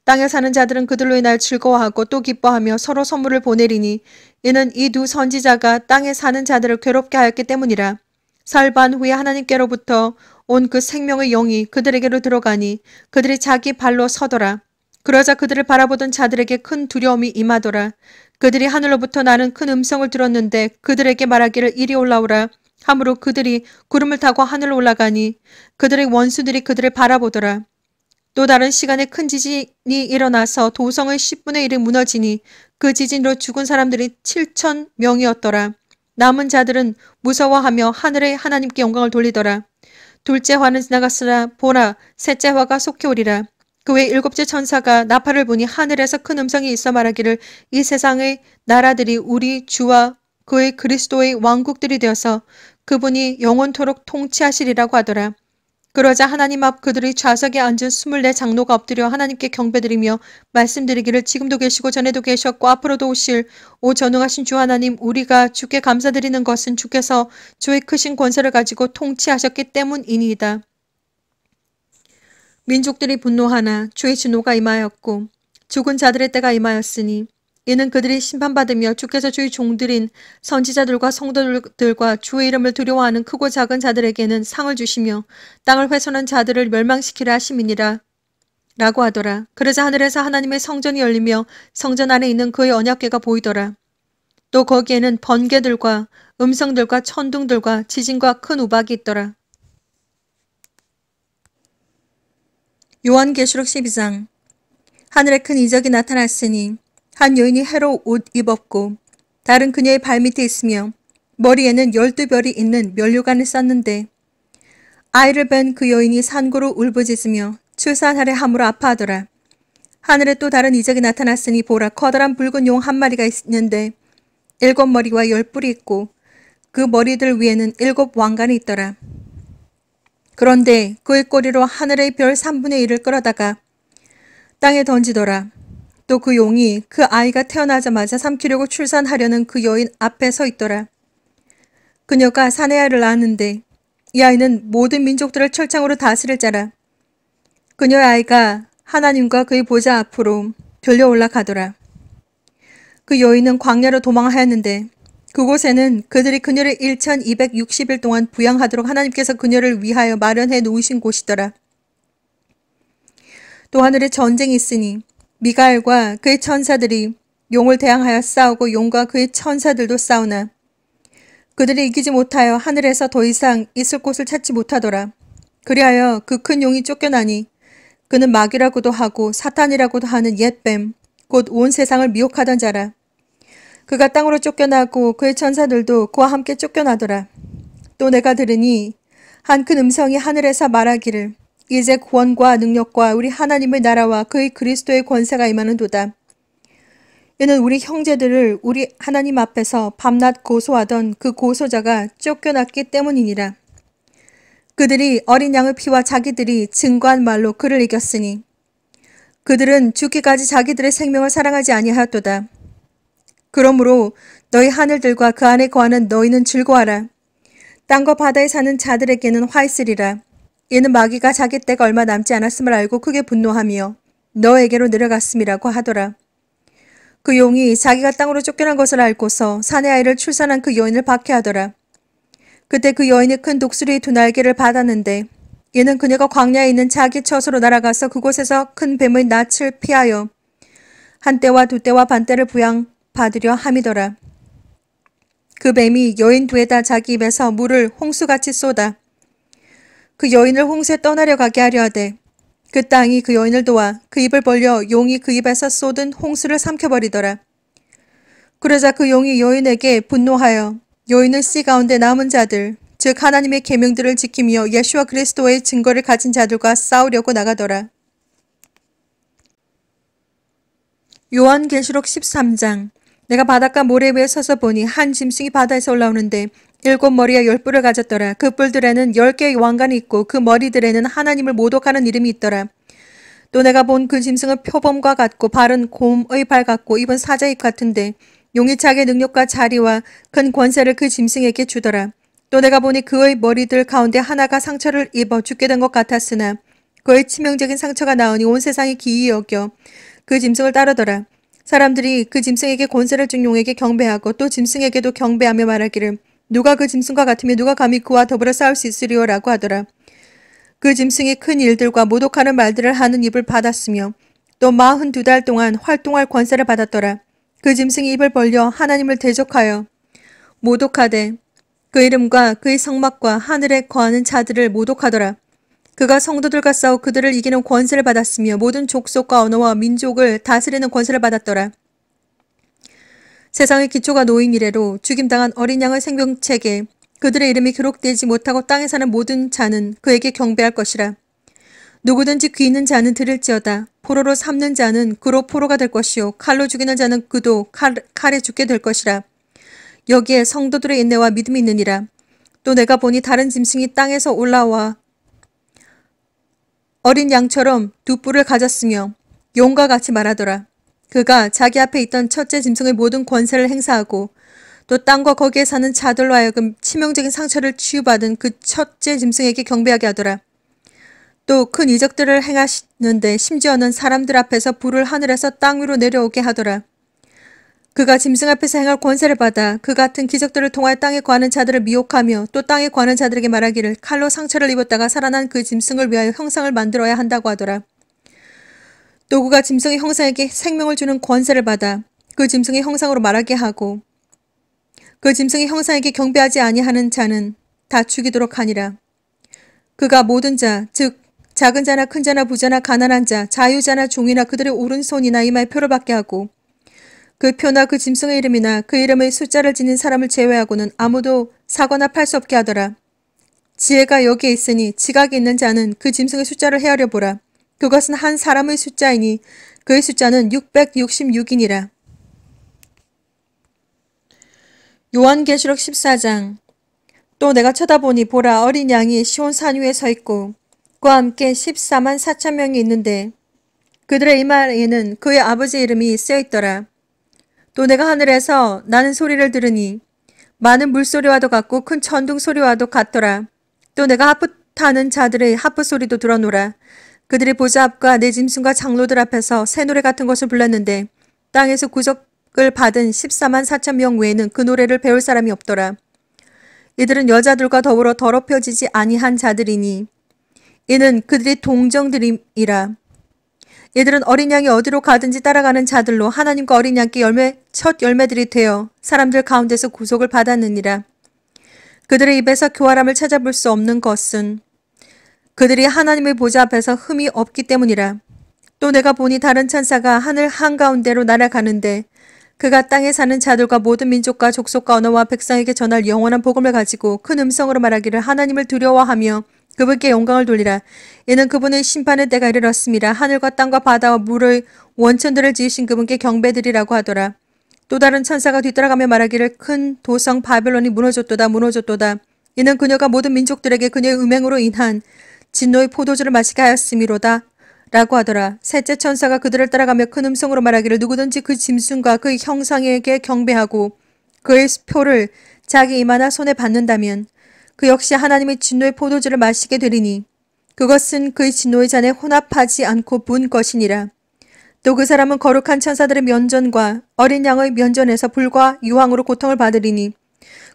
땅에 사는 자들은 그들로 인하여 즐거워하고 또 기뻐하며 서로 선물을 보내리니 이는 이 두 선지자가 땅에 사는 자들을 괴롭게 하였기 때문이라. 사반 후에 하나님께로부터 온 그 생명의 영이 그들에게로 들어가니 그들이 자기 발로 서더라. 그러자 그들을 바라보던 자들에게 큰 두려움이 임하더라. 그들이 하늘로부터 나는 큰 음성을 들었는데 그들에게 말하기를 이리 올라오라. 하므로 그들이 구름을 타고 하늘로 올라가니 그들의 원수들이 그들을 바라보더라. 또 다른 시간에 큰 지진이 일어나서 도성의 10분의 1이 무너지니 그 지진으로 죽은 사람들이 7천 명이었더라. 남은 자들은 무서워하며 하늘의 하나님께 영광을 돌리더라. 둘째 화는 지나갔으나 보라 셋째 화가 속히 오리라. 그 외 일곱째 천사가 나팔을 보니 하늘에서 큰 음성이 있어 말하기를 이 세상의 나라들이 우리 주와 그의 그리스도의 왕국들이 되어서 그분이 영원토록 통치하시리라고 하더라. 그러자 하나님 앞 그들이 좌석에 앉은 스물네 장로가 엎드려 하나님께 경배드리며 말씀드리기를 지금도 계시고 전에도 계셨고 앞으로도 오실 오 전능하신 주 하나님 우리가 주께 감사드리는 것은 주께서 주의 크신 권세를 가지고 통치하셨기 때문이니이다. 민족들이 분노하나 주의 진노가 임하였고 죽은 자들의 때가 임하였으니 이는 그들이 심판받으며 주께서 주의 종들인 선지자들과 성도들과 주의 이름을 두려워하는 크고 작은 자들에게는 상을 주시며 땅을 훼손한 자들을 멸망시키라 하심이니라. 라고 하더라. 그러자 하늘에서 하나님의 성전이 열리며 성전 안에 있는 그의 언약계가 보이더라. 또 거기에는 번개들과 음성들과 천둥들과 지진과 큰 우박이 있더라. 요한계시록 12장 하늘에 큰 이적이 나타났으니 한 여인이 해로 옷 입었고 다른 그녀의 발밑에 있으며 머리에는 열두 별이 있는 면류관을 썼는데 아이를 뵌 그 여인이 산고로 울부짖으며 출산하려 함으로 아파하더라. 하늘에 또 다른 이적이 나타났으니 보라 커다란 붉은 용 한 마리가 있는데 일곱 머리와 열 뿔이 있고 그 머리들 위에는 일곱 왕관이 있더라. 그런데 그의 꼬리로 하늘의 별 3분의 1을 끌어다가 땅에 던지더라. 또그 용이 그 아이가 태어나자마자 삼키려고 출산하려는 그 여인 앞에 서 있더라. 그녀가 사내 아이를 낳았는데 이 아이는 모든 민족들을 철창으로 다스릴 자라. 그녀의 아이가 하나님과 그의 보좌 앞으로 들려 올라가더라. 그 여인은 광야로 도망하였는데 그곳에는 그들이 그녀를 1260일 동안 부양하도록 하나님께서 그녀를 위하여 마련해 놓으신 곳이더라. 또 하늘에 전쟁이 있으니 미가엘과 그의 천사들이 용을 대항하여 싸우고 용과 그의 천사들도 싸우나 그들이 이기지 못하여 하늘에서 더 이상 있을 곳을 찾지 못하더라. 그리하여 그 큰 용이 쫓겨나니 그는 마귀라고도 하고 사탄이라고도 하는 옛 뱀 곧 온 세상을 미혹하던 자라. 그가 땅으로 쫓겨나고 그의 천사들도 그와 함께 쫓겨나더라. 또 내가 들으니 한 큰 음성이 하늘에서 말하기를 이제 구원과 능력과 우리 하나님의 나라와 그의 그리스도의 권세가 임하는도다. 이는 우리 형제들을 우리 하나님 앞에서 밤낮 고소하던 그 고소자가 쫓겨났기 때문이니라. 그들이 어린 양의 피와 자기들이 증거한 말로 그를 이겼으니 그들은 죽기까지 자기들의 생명을 사랑하지 아니하였도다. 그러므로 너희 하늘들과 그 안에 거하는 너희는 즐거워라. 땅과 바다에 사는 자들에게는 화 있으리라. 이는 마귀가 자기 때가 얼마 남지 않았음을 알고 크게 분노하며 너에게로 내려갔음이라고 하더라. 그 용이 자기가 땅으로 쫓겨난 것을 알고서 사내 아이를 출산한 그 여인을 박해하더라. 그때 그 여인이 큰 독수리 두 날개를 받았는데 이는 그녀가 광야에 있는 자기 처소로 날아가서 그곳에서 큰 뱀의 낯을 피하여 한때와 두때와 반때를 부양받으려 함이더라. 그 뱀이 여인 두에다 자기 입에서 물을 홍수같이 쏟아 그 여인을 홍수에 떠나려 가게 하려 하되 그 땅이 그 여인을 도와 그 입을 벌려 용이 그 입에서 쏟은 홍수를 삼켜버리더라. 그러자 그 용이 여인에게 분노하여 여인을씨 가운데 남은 자들 즉 하나님의 계명들을 지키며 예수와 그리스도의 증거를 가진 자들과 싸우려고 나가더라. 요한계시록 13장 내가 바닷가 모래 위에 서서 보니 한 짐승이 바다에서 올라오는데 일곱 머리와 열 뿔을 가졌더라. 그 뿔들에는 열 개의 왕관이 있고 그 머리들에는 하나님을 모독하는 이름이 있더라. 또 내가 본 그 짐승은 표범과 같고 발은 곰의 발 같고 입은 사자입 같은데 용의차게 능력과 자리와 큰 권세를 그 짐승에게 주더라. 또 내가 보니 그의 머리들 가운데 하나가 상처를 입어 죽게 된 것 같았으나 그의 치명적인 상처가 나오니 온 세상이 기이 여겨 그 짐승을 따르더라. 사람들이 그 짐승에게 권세를 준 용에게 경배하고 또 짐승에게도 경배하며 말하기를 누가 그 짐승과 같으며 누가 감히 그와 더불어 싸울 수 있으리오라고 하더라. 그 짐승이 큰 일들과 모독하는 말들을 하는 입을 받았으며 또 마흔 두 달 동안 활동할 권세를 받았더라. 그 짐승이 입을 벌려 하나님을 대적하여 모독하되 그 이름과 그의 성막과 하늘에 거하는 자들을 모독하더라. 그가 성도들과 싸워 그들을 이기는 권세를 받았으며 모든 족속과 언어와 민족을 다스리는 권세를 받았더라. 세상의 기초가 놓인 이래로 죽임당한 어린 양의 생명책에 그들의 이름이 기록되지 못하고 땅에 사는 모든 자는 그에게 경배할 것이라. 누구든지 귀 있는 자는 들을지어다. 포로로 삼는 자는 그로 포로가 될 것이요. 칼로 죽이는 자는 그도 칼, 칼에 죽게 될 것이라. 여기에 성도들의 인내와 믿음이 있느니라. 또 내가 보니 다른 짐승이 땅에서 올라와 어린 양처럼 두 뿔을 가졌으며 용과 같이 말하더라. 그가 자기 앞에 있던 첫째 짐승의 모든 권세를 행사하고 또 땅과 거기에 사는 자들로 하여금 치명적인 상처를 치유받은 그 첫째 짐승에게 경배하게 하더라. 또 큰 이적들을 행하시는데 심지어는 사람들 앞에서 불을 하늘에서 땅 위로 내려오게 하더라. 그가 짐승 앞에서 행할 권세를 받아 그 같은 기적들을 통하여 땅에 관한 자들을 미혹하며 또 땅에 관한 자들에게 말하기를 칼로 상처를 입었다가 살아난 그 짐승을 위하여 형상을 만들어야 한다고 하더라. 또 그가 짐승의 형상에게 생명을 주는 권세를 받아 그 짐승의 형상으로 말하게 하고 그 짐승의 형상에게 경배하지 아니하는 자는 다 죽이도록 하니라. 그가 모든 자, 즉 작은 자나 큰 자나 부자나 가난한 자, 자유자나 종이나 그들의 오른손이나 이마에 표를 받게 하고 그 표나 그 짐승의 이름이나 그 이름의 숫자를 지닌 사람을 제외하고는 아무도 사거나 팔 수 없게 하더라. 지혜가 여기에 있으니 지각이 있는 자는 그 짐승의 숫자를 헤아려 보라. 그것은 한 사람의 숫자이니 그의 숫자는 666이니라. 요한계시록 14장 또 내가 쳐다보니 보라 어린 양이 시온 산 위에 서 있고 그와 함께 14만 4천 명이 있는데 그들의 이마에는 그의 아버지 이름이 쓰여 있더라. 또 내가 하늘에서 나는 소리를 들으니 많은 물소리와도 같고 큰 천둥 소리와도 같더라. 또 내가 하프 타는 자들의 하프 소리도 들어노라. 그들이 보좌 앞과 내 짐승과 장로들 앞에서 새 노래 같은 것을 불렀는데 땅에서 구적을 받은 14만 4천 명 외에는 그 노래를 배울 사람이 없더라. 이들은 여자들과 더불어 더럽혀지지 아니한 자들이니 이는 그들이 동정들임이라. 얘들은 어린 양이 어디로 가든지 따라가는 자들로 하나님과 어린 양께 열매 첫 열매들이 되어 사람들 가운데서 구속을 받았느니라. 그들의 입에서 교활함을 찾아볼 수 없는 것은 그들이 하나님의 보좌 앞에서 흠이 없기 때문이라. 또 내가 보니 다른 천사가 하늘 한가운데로 날아가는데 그가 땅에 사는 자들과 모든 민족과 족속과 언어와 백성에게 전할 영원한 복음을 가지고 큰 음성으로 말하기를 하나님을 두려워하며 그분께 영광을 돌리라. 이는 그분의 심판의 때가 이르렀습니다. 하늘과 땅과 바다와 물의 원천들을 지으신 그분께 경배드리라고 하더라. 또 다른 천사가 뒤따라가며 말하기를 큰 도성 바벨론이 무너졌도다 무너졌도다. 이는 그녀가 모든 민족들에게 그녀의 음행으로 인한 진노의 포도주를 마시게 하였으미로다 라고 하더라. 셋째 천사가 그들을 따라가며 큰 음성으로 말하기를 누구든지 그 짐승과 그 형상에게 경배하고 그의 표를 자기 이마나 손에 받는다면 그 역시 하나님의 진노의 포도주를 마시게 되리니 그것은 그의 진노의 잔에 혼합하지 않고 분 것이니라. 또 그 사람은 거룩한 천사들의 면전과 어린 양의 면전에서 불과 유황으로 고통을 받으리니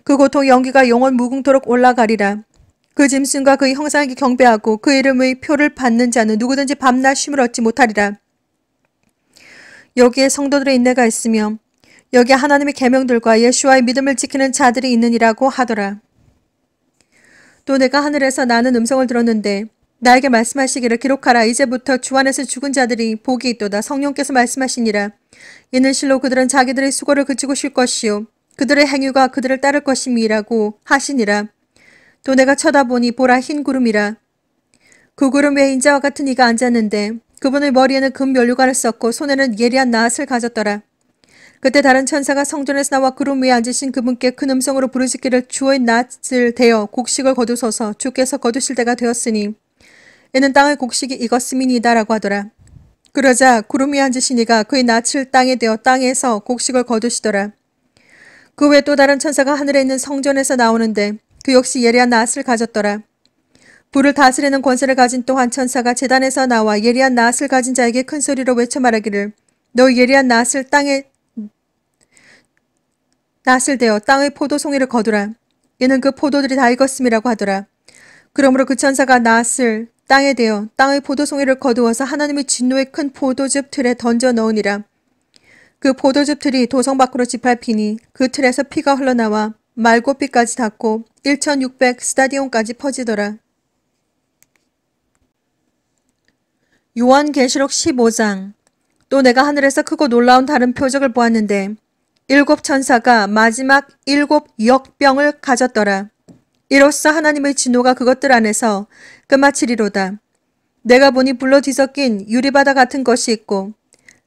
그 고통 연기가 영원 무궁토록 올라가리라. 그 짐승과 그의 형상에게 경배하고 그 이름의 표를 받는 자는 누구든지 밤낮 쉼을 얻지 못하리라. 여기에 성도들의 인내가 있으며 여기에 하나님의 계명들과 예수와의 믿음을 지키는 자들이 있느니라고 하더라. 또 내가 하늘에서 나는 음성을 들었는데 나에게 말씀하시기를 기록하라 이제부터 주 안에서 죽은 자들이 복이 있도다 성령께서 말씀하시니라 이는 실로 그들은 자기들의 수고를 그치고 쉴 것이요 그들의 행위가 그들을 따를 것임이라고 하시니라 또 내가 쳐다보니 보라 흰 구름이라 그 구름 외에 인자와 같은 이가 앉았는데 그분의 머리에는 금 면류관을 썼고 손에는 예리한 나앗을 가졌더라 그때 다른 천사가 성전에서 나와 구름 위에 앉으신 그분께 큰 음성으로 부르짖기를 주의 낯을 대어 곡식을 거두소서 주께서 거두실 때가 되었으니 이는 땅의 곡식이 익었음이니다라고 하더라. 그러자 구름 위에 앉으신 이가 그의 낯을 땅에 대어 땅에서 곡식을 거두시더라. 그 외 또 다른 천사가 하늘에 있는 성전에서 나오는데 그 역시 예리한 낯을 가졌더라. 불을 다스리는 권세를 가진 또한 천사가 재단에서 나와 예리한 낯을 가진 자에게 큰 소리로 외쳐 말하기를 너 예리한 낯을 땅에 낫을 대어 땅의 포도송이를 거두라. 이는 그 포도들이 다 익었음이라고 하더라. 그러므로 그 천사가 낫을 땅에 대어 땅의 포도송이를 거두어서 하나님의 진노의 큰 포도즙 틀에 던져 넣으니라. 그 포도즙 틀이 도성 밖으로 짓밟히니 그 틀에서 피가 흘러나와 말고피까지 닿고 1600 스타디온까지 퍼지더라. 요한계시록 15장 또 내가 하늘에서 크고 놀라운 다른 표적을 보았는데 일곱 천사가 마지막 일곱 역병을 가졌더라. 이로써 하나님의 진노가 그것들 안에서 끝마치리로다. 내가 보니 불로 뒤섞인 유리바다 같은 것이 있고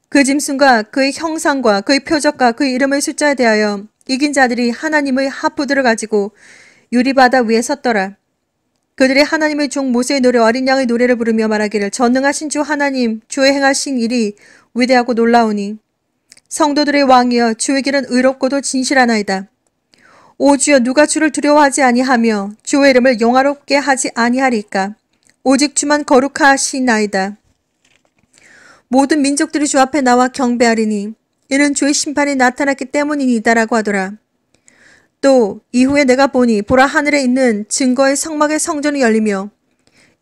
그 짐승과 그의 형상과 그의 표적과 그의 이름의 숫자에 대하여 이긴 자들이 하나님의 하프들을 가지고 유리바다 위에 섰더라. 그들이 하나님의 종 모세의 노래 어린 양의 노래를 부르며 말하기를 전능하신 주 하나님 주의 행하신 일이 위대하고 놀라우니 성도들의 왕이여 주의 길은 의롭고도 진실하나이다. 오 주여 누가 주를 두려워하지 아니하며 주의 이름을 영화롭게 하지 아니하리까. 오직 주만 거룩하시나이다. 모든 민족들이 주 앞에 나와 경배하리니 이는 주의 심판이 나타났기 때문이니다라고 하더라. 또 이후에 내가 보니 보라 하늘에 있는 증거의 성막의 성전이 열리며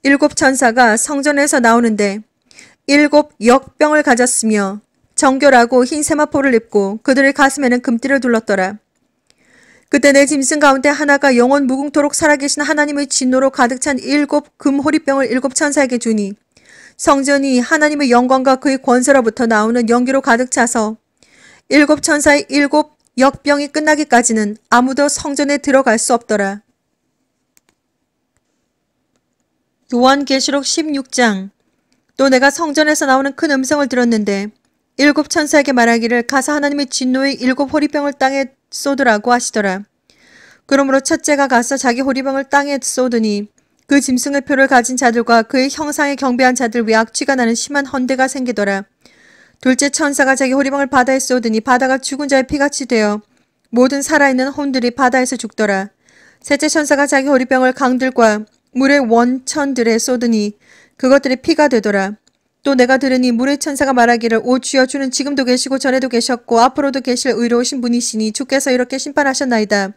일곱 천사가 성전에서 나오는데 일곱 역병을 가졌으며 정결하고 흰 세마포를 입고 그들의 가슴에는 금띠를 둘렀더라. 그때 내 짐승 가운데 하나가 영원 무궁토록 살아계신 하나님의 진노로 가득 찬 일곱 금호리병을 일곱 천사에게 주니 성전이 하나님의 영광과 그의 권세로부터 나오는 연기로 가득 차서 일곱 천사의 일곱 역병이 끝나기까지는 아무도 성전에 들어갈 수 없더라. 요한계시록 16장 또 내가 성전에서 나오는 큰 음성을 들었는데 일곱 천사에게 말하기를 가사 하나님의 진노의 일곱 호리병을 땅에 쏟으라고 하시더라. 그러므로 첫째가 가서 자기 호리병을 땅에 쏟으니 그 짐승의 표를 가진 자들과 그의 형상에 경배한 자들 위 악취가 나는 심한 헌대가 생기더라. 둘째 천사가 자기 호리병을 바다에 쏟으니 바다가 죽은 자의 피같이 되어 모든 살아있는 혼들이 바다에서 죽더라. 셋째 천사가 자기 호리병을 강들과 물의 원천들에 쏟으니 그것들의 피가 되더라. 또 내가 들으니 물의 천사가 말하기를 오 주여 주는 지금도 계시고 전에도 계셨고 앞으로도 계실 의로우신 분이시니 주께서 이렇게 심판하셨나이다.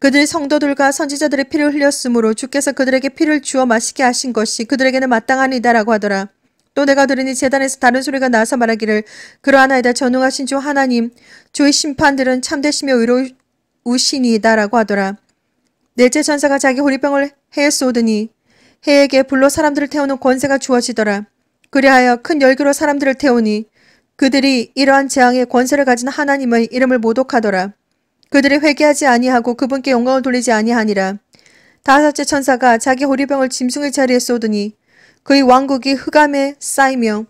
그들 성도들과 선지자들의 피를 흘렸으므로 주께서 그들에게 피를 주어 마시게 하신 것이 그들에게는 마땅하니다라고 하더라. 또 내가 들으니 재단에서 다른 소리가 나서 말하기를 그러하나이다 전능하신 주 하나님 주의 심판들은 참되시며 의로우시니이다라고 하더라. 넷째 천사가 자기 호리병을 해에 쏘더니 해에게 불로 사람들을 태우는 권세가 주어지더라. 그리하여 큰 열기로 사람들을 태우니 그들이 이러한 재앙의 권세를 가진 하나님의 이름을 모독하더라. 그들이 회개하지 아니하고 그분께 영광을 돌리지 아니하니라. 다섯째 천사가 자기 호리병을 짐승의 자리에 쏘더니 그의 왕국이 흑암에 쌓이며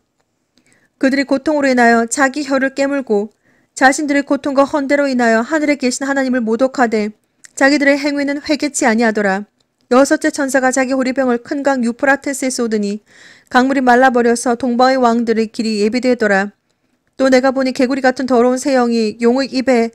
그들이 고통으로 인하여 자기 혀를 깨물고 자신들의 고통과 헌대로 인하여 하늘에 계신 하나님을 모독하되 자기들의 행위는 회개치 아니하더라. 여섯째 천사가 자기 호리병을 큰 강 유프라테스에 쏟으니 강물이 말라버려서 동방의 왕들의 길이 예비되더라. 또 내가 보니 개구리 같은 더러운 새형이 용의 입에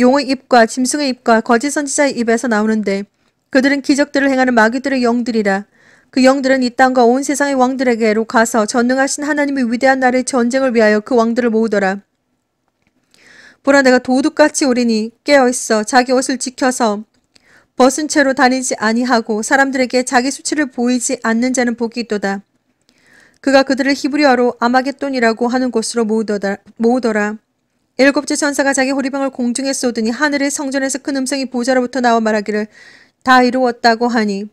용의 입과 짐승의 입과 거짓 선지자의 입에서 나오는데 그들은 기적들을 행하는 마귀들의 영들이라. 그 영들은 이 땅과 온 세상의 왕들에게로 가서 전능하신 하나님의 위대한 날의 전쟁을 위하여 그 왕들을 모으더라. 보라 내가 도둑같이 오리니 깨어있어 자기 옷을 지켜서 벗은 채로 다니지 아니하고 사람들에게 자기 수치를 보이지 않는 자는 복이 있도다. 그가 그들을 히브리어로 아마겟돈이라고 하는 곳으로 모으더라. 모으더라. 일곱째 천사가 자기 호리병을 공중에 쏘더니 하늘의 성전에서 큰 음성이 보좌로부터 나와 말하기를 다 이루었다고 하니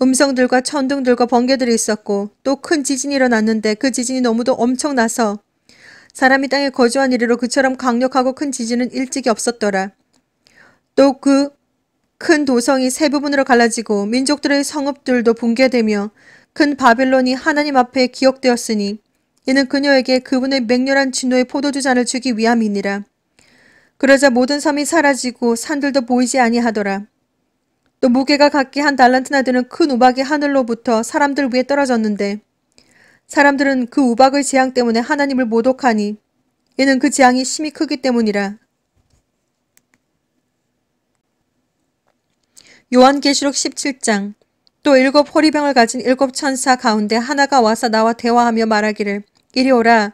음성들과 천둥들과 번개들이 있었고 또 큰 지진이 일어났는데 그 지진이 너무도 엄청나서 사람이 땅에 거주한 이래로 그처럼 강력하고 큰 지진은 일찍이 없었더라. 또그 큰 도성이 세 부분으로 갈라지고 민족들의 성읍들도 붕괴되며 큰바빌론이 하나님 앞에 기억되었으니 이는 그녀에게 그분의 맹렬한 진노의 포도주 잔을 주기 위함이니라. 그러자 모든 섬이 사라지고 산들도 보이지 아니하더라. 또 무게가 각기 한 달란트나 되는 큰 우박이 하늘로부터 사람들 위에 떨어졌는데 사람들은 그 우박의 재앙 때문에 하나님을 모독하니 이는 그 재앙이 심히 크기 때문이라. 요한계시록 17장 또 일곱 호리병을 가진 일곱 천사 가운데 하나가 와서 나와 대화하며 말하기를 이리 오라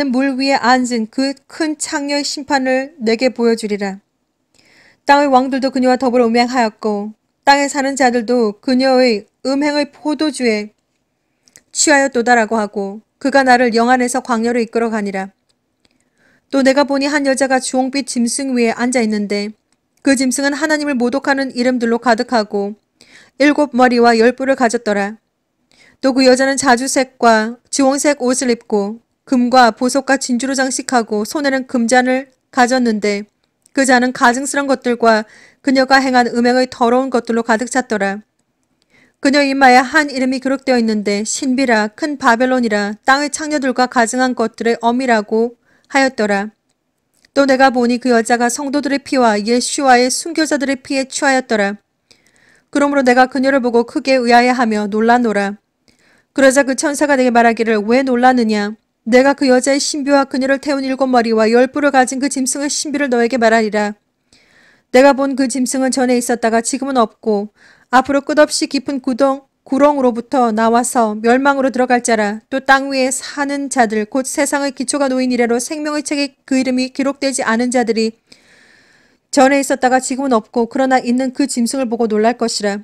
많은 물 위에 앉은 그 큰 창녀의 심판을 내게 보여주리라. 땅의 왕들도 그녀와 더불어 음행하였고 땅에 사는 자들도 그녀의 음행의 포도주에 취하여또다라고 하고 그가 나를 영안에서 광녀로 이끌어 가니라. 또 내가 보니 한 여자가 주홍빛 짐승 위에 앉아 있는데 그 짐승은 하나님을 모독하는 이름들로 가득하고 일곱 머리와 열 뿔을 가졌더라. 또 그 여자는 자주색과 주홍색 옷을 입고 금과 보석과 진주로 장식하고 손에는 금잔을 가졌는데 그 잔은 가증스런 것들과 그녀가 행한 음행의 더러운 것들로 가득 찼더라. 그녀 이마에 한 이름이 기록되어 있는데 신비라 큰 바벨론이라 땅의 창녀들과 가증한 것들의 어미라고 하였더라. 또 내가 보니 그 여자가 성도들의 피와 예슈와의 순교자들의 피에 취하였더라. 그러므로 내가 그녀를 보고 크게 의아해하며 놀라노라. 그러자 그 천사가 내게 말하기를 왜 놀라느냐? 내가 그 여자의 신비와 그녀를 태운 일곱 머리와 열 뿔을 가진 그 짐승의 신비를 너에게 말하리라. 내가 본 그 짐승은 전에 있었다가 지금은 없고 앞으로 끝없이 깊은 구덩 구렁으로부터 나와서 멸망으로 들어갈 자라 또 땅 위에 사는 자들 곧 세상의 기초가 놓인 이래로 생명의 책에 그 이름이 기록되지 않은 자들이 전에 있었다가 지금은 없고 그러나 있는 그 짐승을 보고 놀랄 것이라.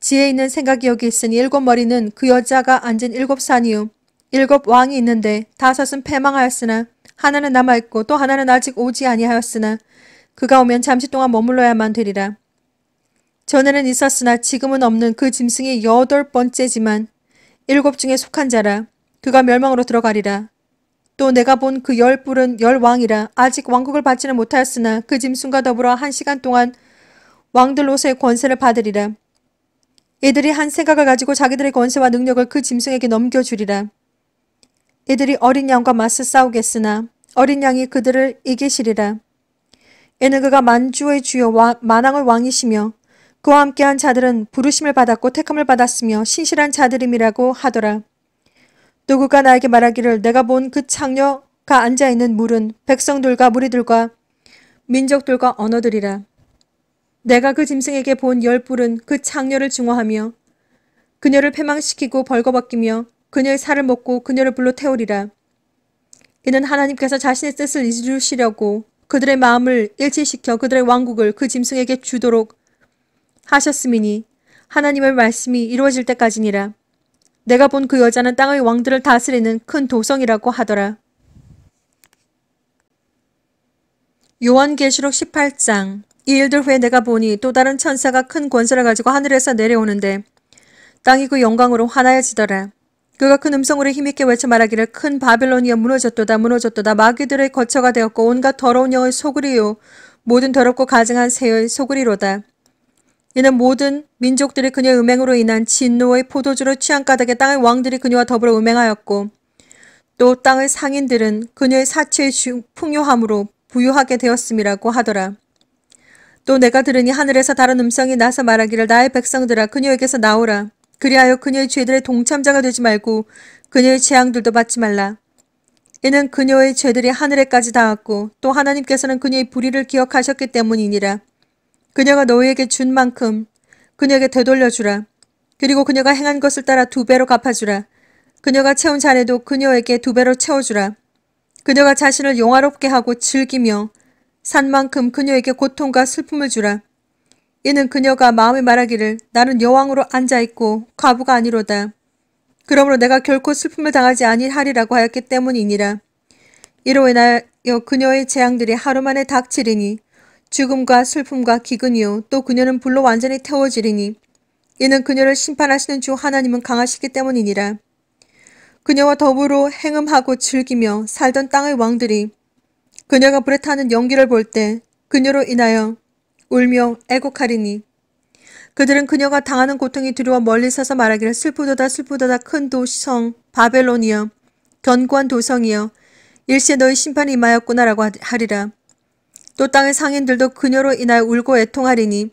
지혜 있는 생각이 여기 있으니 일곱 머리는 그 여자가 앉은 일곱 산이요. 일곱 왕이 있는데 다섯은 패망하였으나 하나는 남아있고 또 하나는 아직 오지 아니하였으나 그가 오면 잠시 동안 머물러야만 되리라. 전에는 있었으나 지금은 없는 그 짐승이 여덟 번째지만 일곱 중에 속한 자라 그가 멸망으로 들어가리라. 또 내가 본 그 열 뿔은 열 왕이라 아직 왕국을 받지는 못하였으나 그 짐승과 더불어 한 시간 동안 왕들로서의 권세를 받으리라. 이들이 한 생각을 가지고 자기들의 권세와 능력을 그 짐승에게 넘겨주리라. 이들이 어린 양과 맞서 싸우겠으나 어린 양이 그들을 이기시리라. 에는 그가 만주의 주여 와, 만왕을 왕이시며 그와 함께한 자들은 부르심을 받았고 택함을 받았으며 신실한 자들임이라고 하더라. 누구가 나에게 말하기를 내가 본 그 창녀가 앉아있는 물은 백성들과 무리들과 민족들과 언어들이라. 내가 그 짐승에게 본 열불은 그 창녀를 증오하며 그녀를 패망시키고 벌거벗기며 그녀의 살을 먹고 그녀를 불로 태우리라. 이는 하나님께서 자신의 뜻을 이루시려고 그들의 마음을 일치시켜 그들의 왕국을 그 짐승에게 주도록 하셨음이니 하나님의 말씀이 이루어질 때까지니라. 내가 본 그 여자는 땅의 왕들을 다스리는 큰 도성이라고 하더라. 요한계시록 18장 이 일들 후에 내가 보니 또 다른 천사가 큰 권세를 가지고 하늘에서 내려오는데 땅이 그 영광으로 환하여지더라. 그가 큰 음성으로 힘있게 외쳐 말하기를 큰 바빌로니아 무너졌도다 무너졌도다 마귀들의 거처가 되었고 온갖 더러운 영의 소굴이요 모든 더럽고 가증한 새의 소굴이로다. 이는 모든 민족들이 그녀의 음행으로 인한 진노의 포도주로 취한 까닭에 땅의 왕들이 그녀와 더불어 음행하였고 또 땅의 상인들은 그녀의 사체의 풍요함으로 부유하게 되었음이라고 하더라. 또 내가 들으니 하늘에서 다른 음성이 나서 말하기를 나의 백성들아 그녀에게서 나오라. 그리하여 그녀의 죄들의 동참자가 되지 말고 그녀의 재앙들도 받지 말라. 이는 그녀의 죄들이 하늘에까지 닿았고 또 하나님께서는 그녀의 불의를 기억하셨기 때문이니라. 그녀가 너희에게 준 만큼 그녀에게 되돌려주라. 그리고 그녀가 행한 것을 따라 두 배로 갚아주라. 그녀가 채운 잔에도 그녀에게 두 배로 채워주라. 그녀가 자신을 용화롭게 하고 즐기며 산 만큼 그녀에게 고통과 슬픔을 주라. 이는 그녀가 마음에 말하기를 나는 여왕으로 앉아있고 과부가 아니로다. 그러므로 내가 결코 슬픔을 당하지 아니하리라고 하였기 때문이니라. 이로 인하여 그녀의 재앙들이 하루 만에 닥치리니 죽음과 슬픔과 기근이요 또 그녀는 불로 완전히 태워지리니 이는 그녀를 심판하시는 주 하나님은 강하시기 때문이니라. 그녀와 더불어 행음하고 즐기며 살던 땅의 왕들이 그녀가 불에 타는 연기를 볼 때 그녀로 인하여 울며 애곡하리니 그들은 그녀가 당하는 고통이 두려워 멀리 서서 말하기를 슬프도다 슬프도다 큰 도성 바벨론이여 견고한 도성이여 일시에 너희 심판이 임하였구나라고 하리라. 또 땅의 상인들도 그녀로 인하여 울고 애통하리니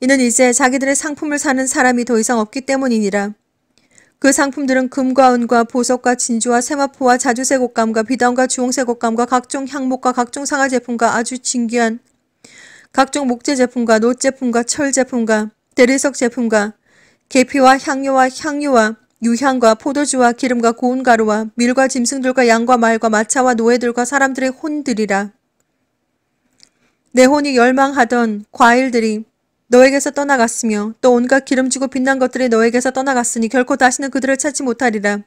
이는 이제 자기들의 상품을 사는 사람이 더 이상 없기 때문이니라. 그 상품들은 금과 은과 보석과 진주와 세마포와 자주색 옷감과 비단과 주홍색 옷감과 각종 향목과 각종 상하 제품과 아주 진귀한 각종 목재 제품과 노 제품과 철 제품과 대리석 제품과 계피와 향료와 향유와 유향과 포도주와 기름과 고운 가루와 밀과 짐승들과 양과 말과 마차와 노예들과 사람들의 혼들이라. 내 혼이 열망하던 과일들이 너에게서 떠나갔으며 또 온갖 기름지고 빛난 것들이 너에게서 떠나갔으니 결코 다시는 그들을 찾지 못하리라.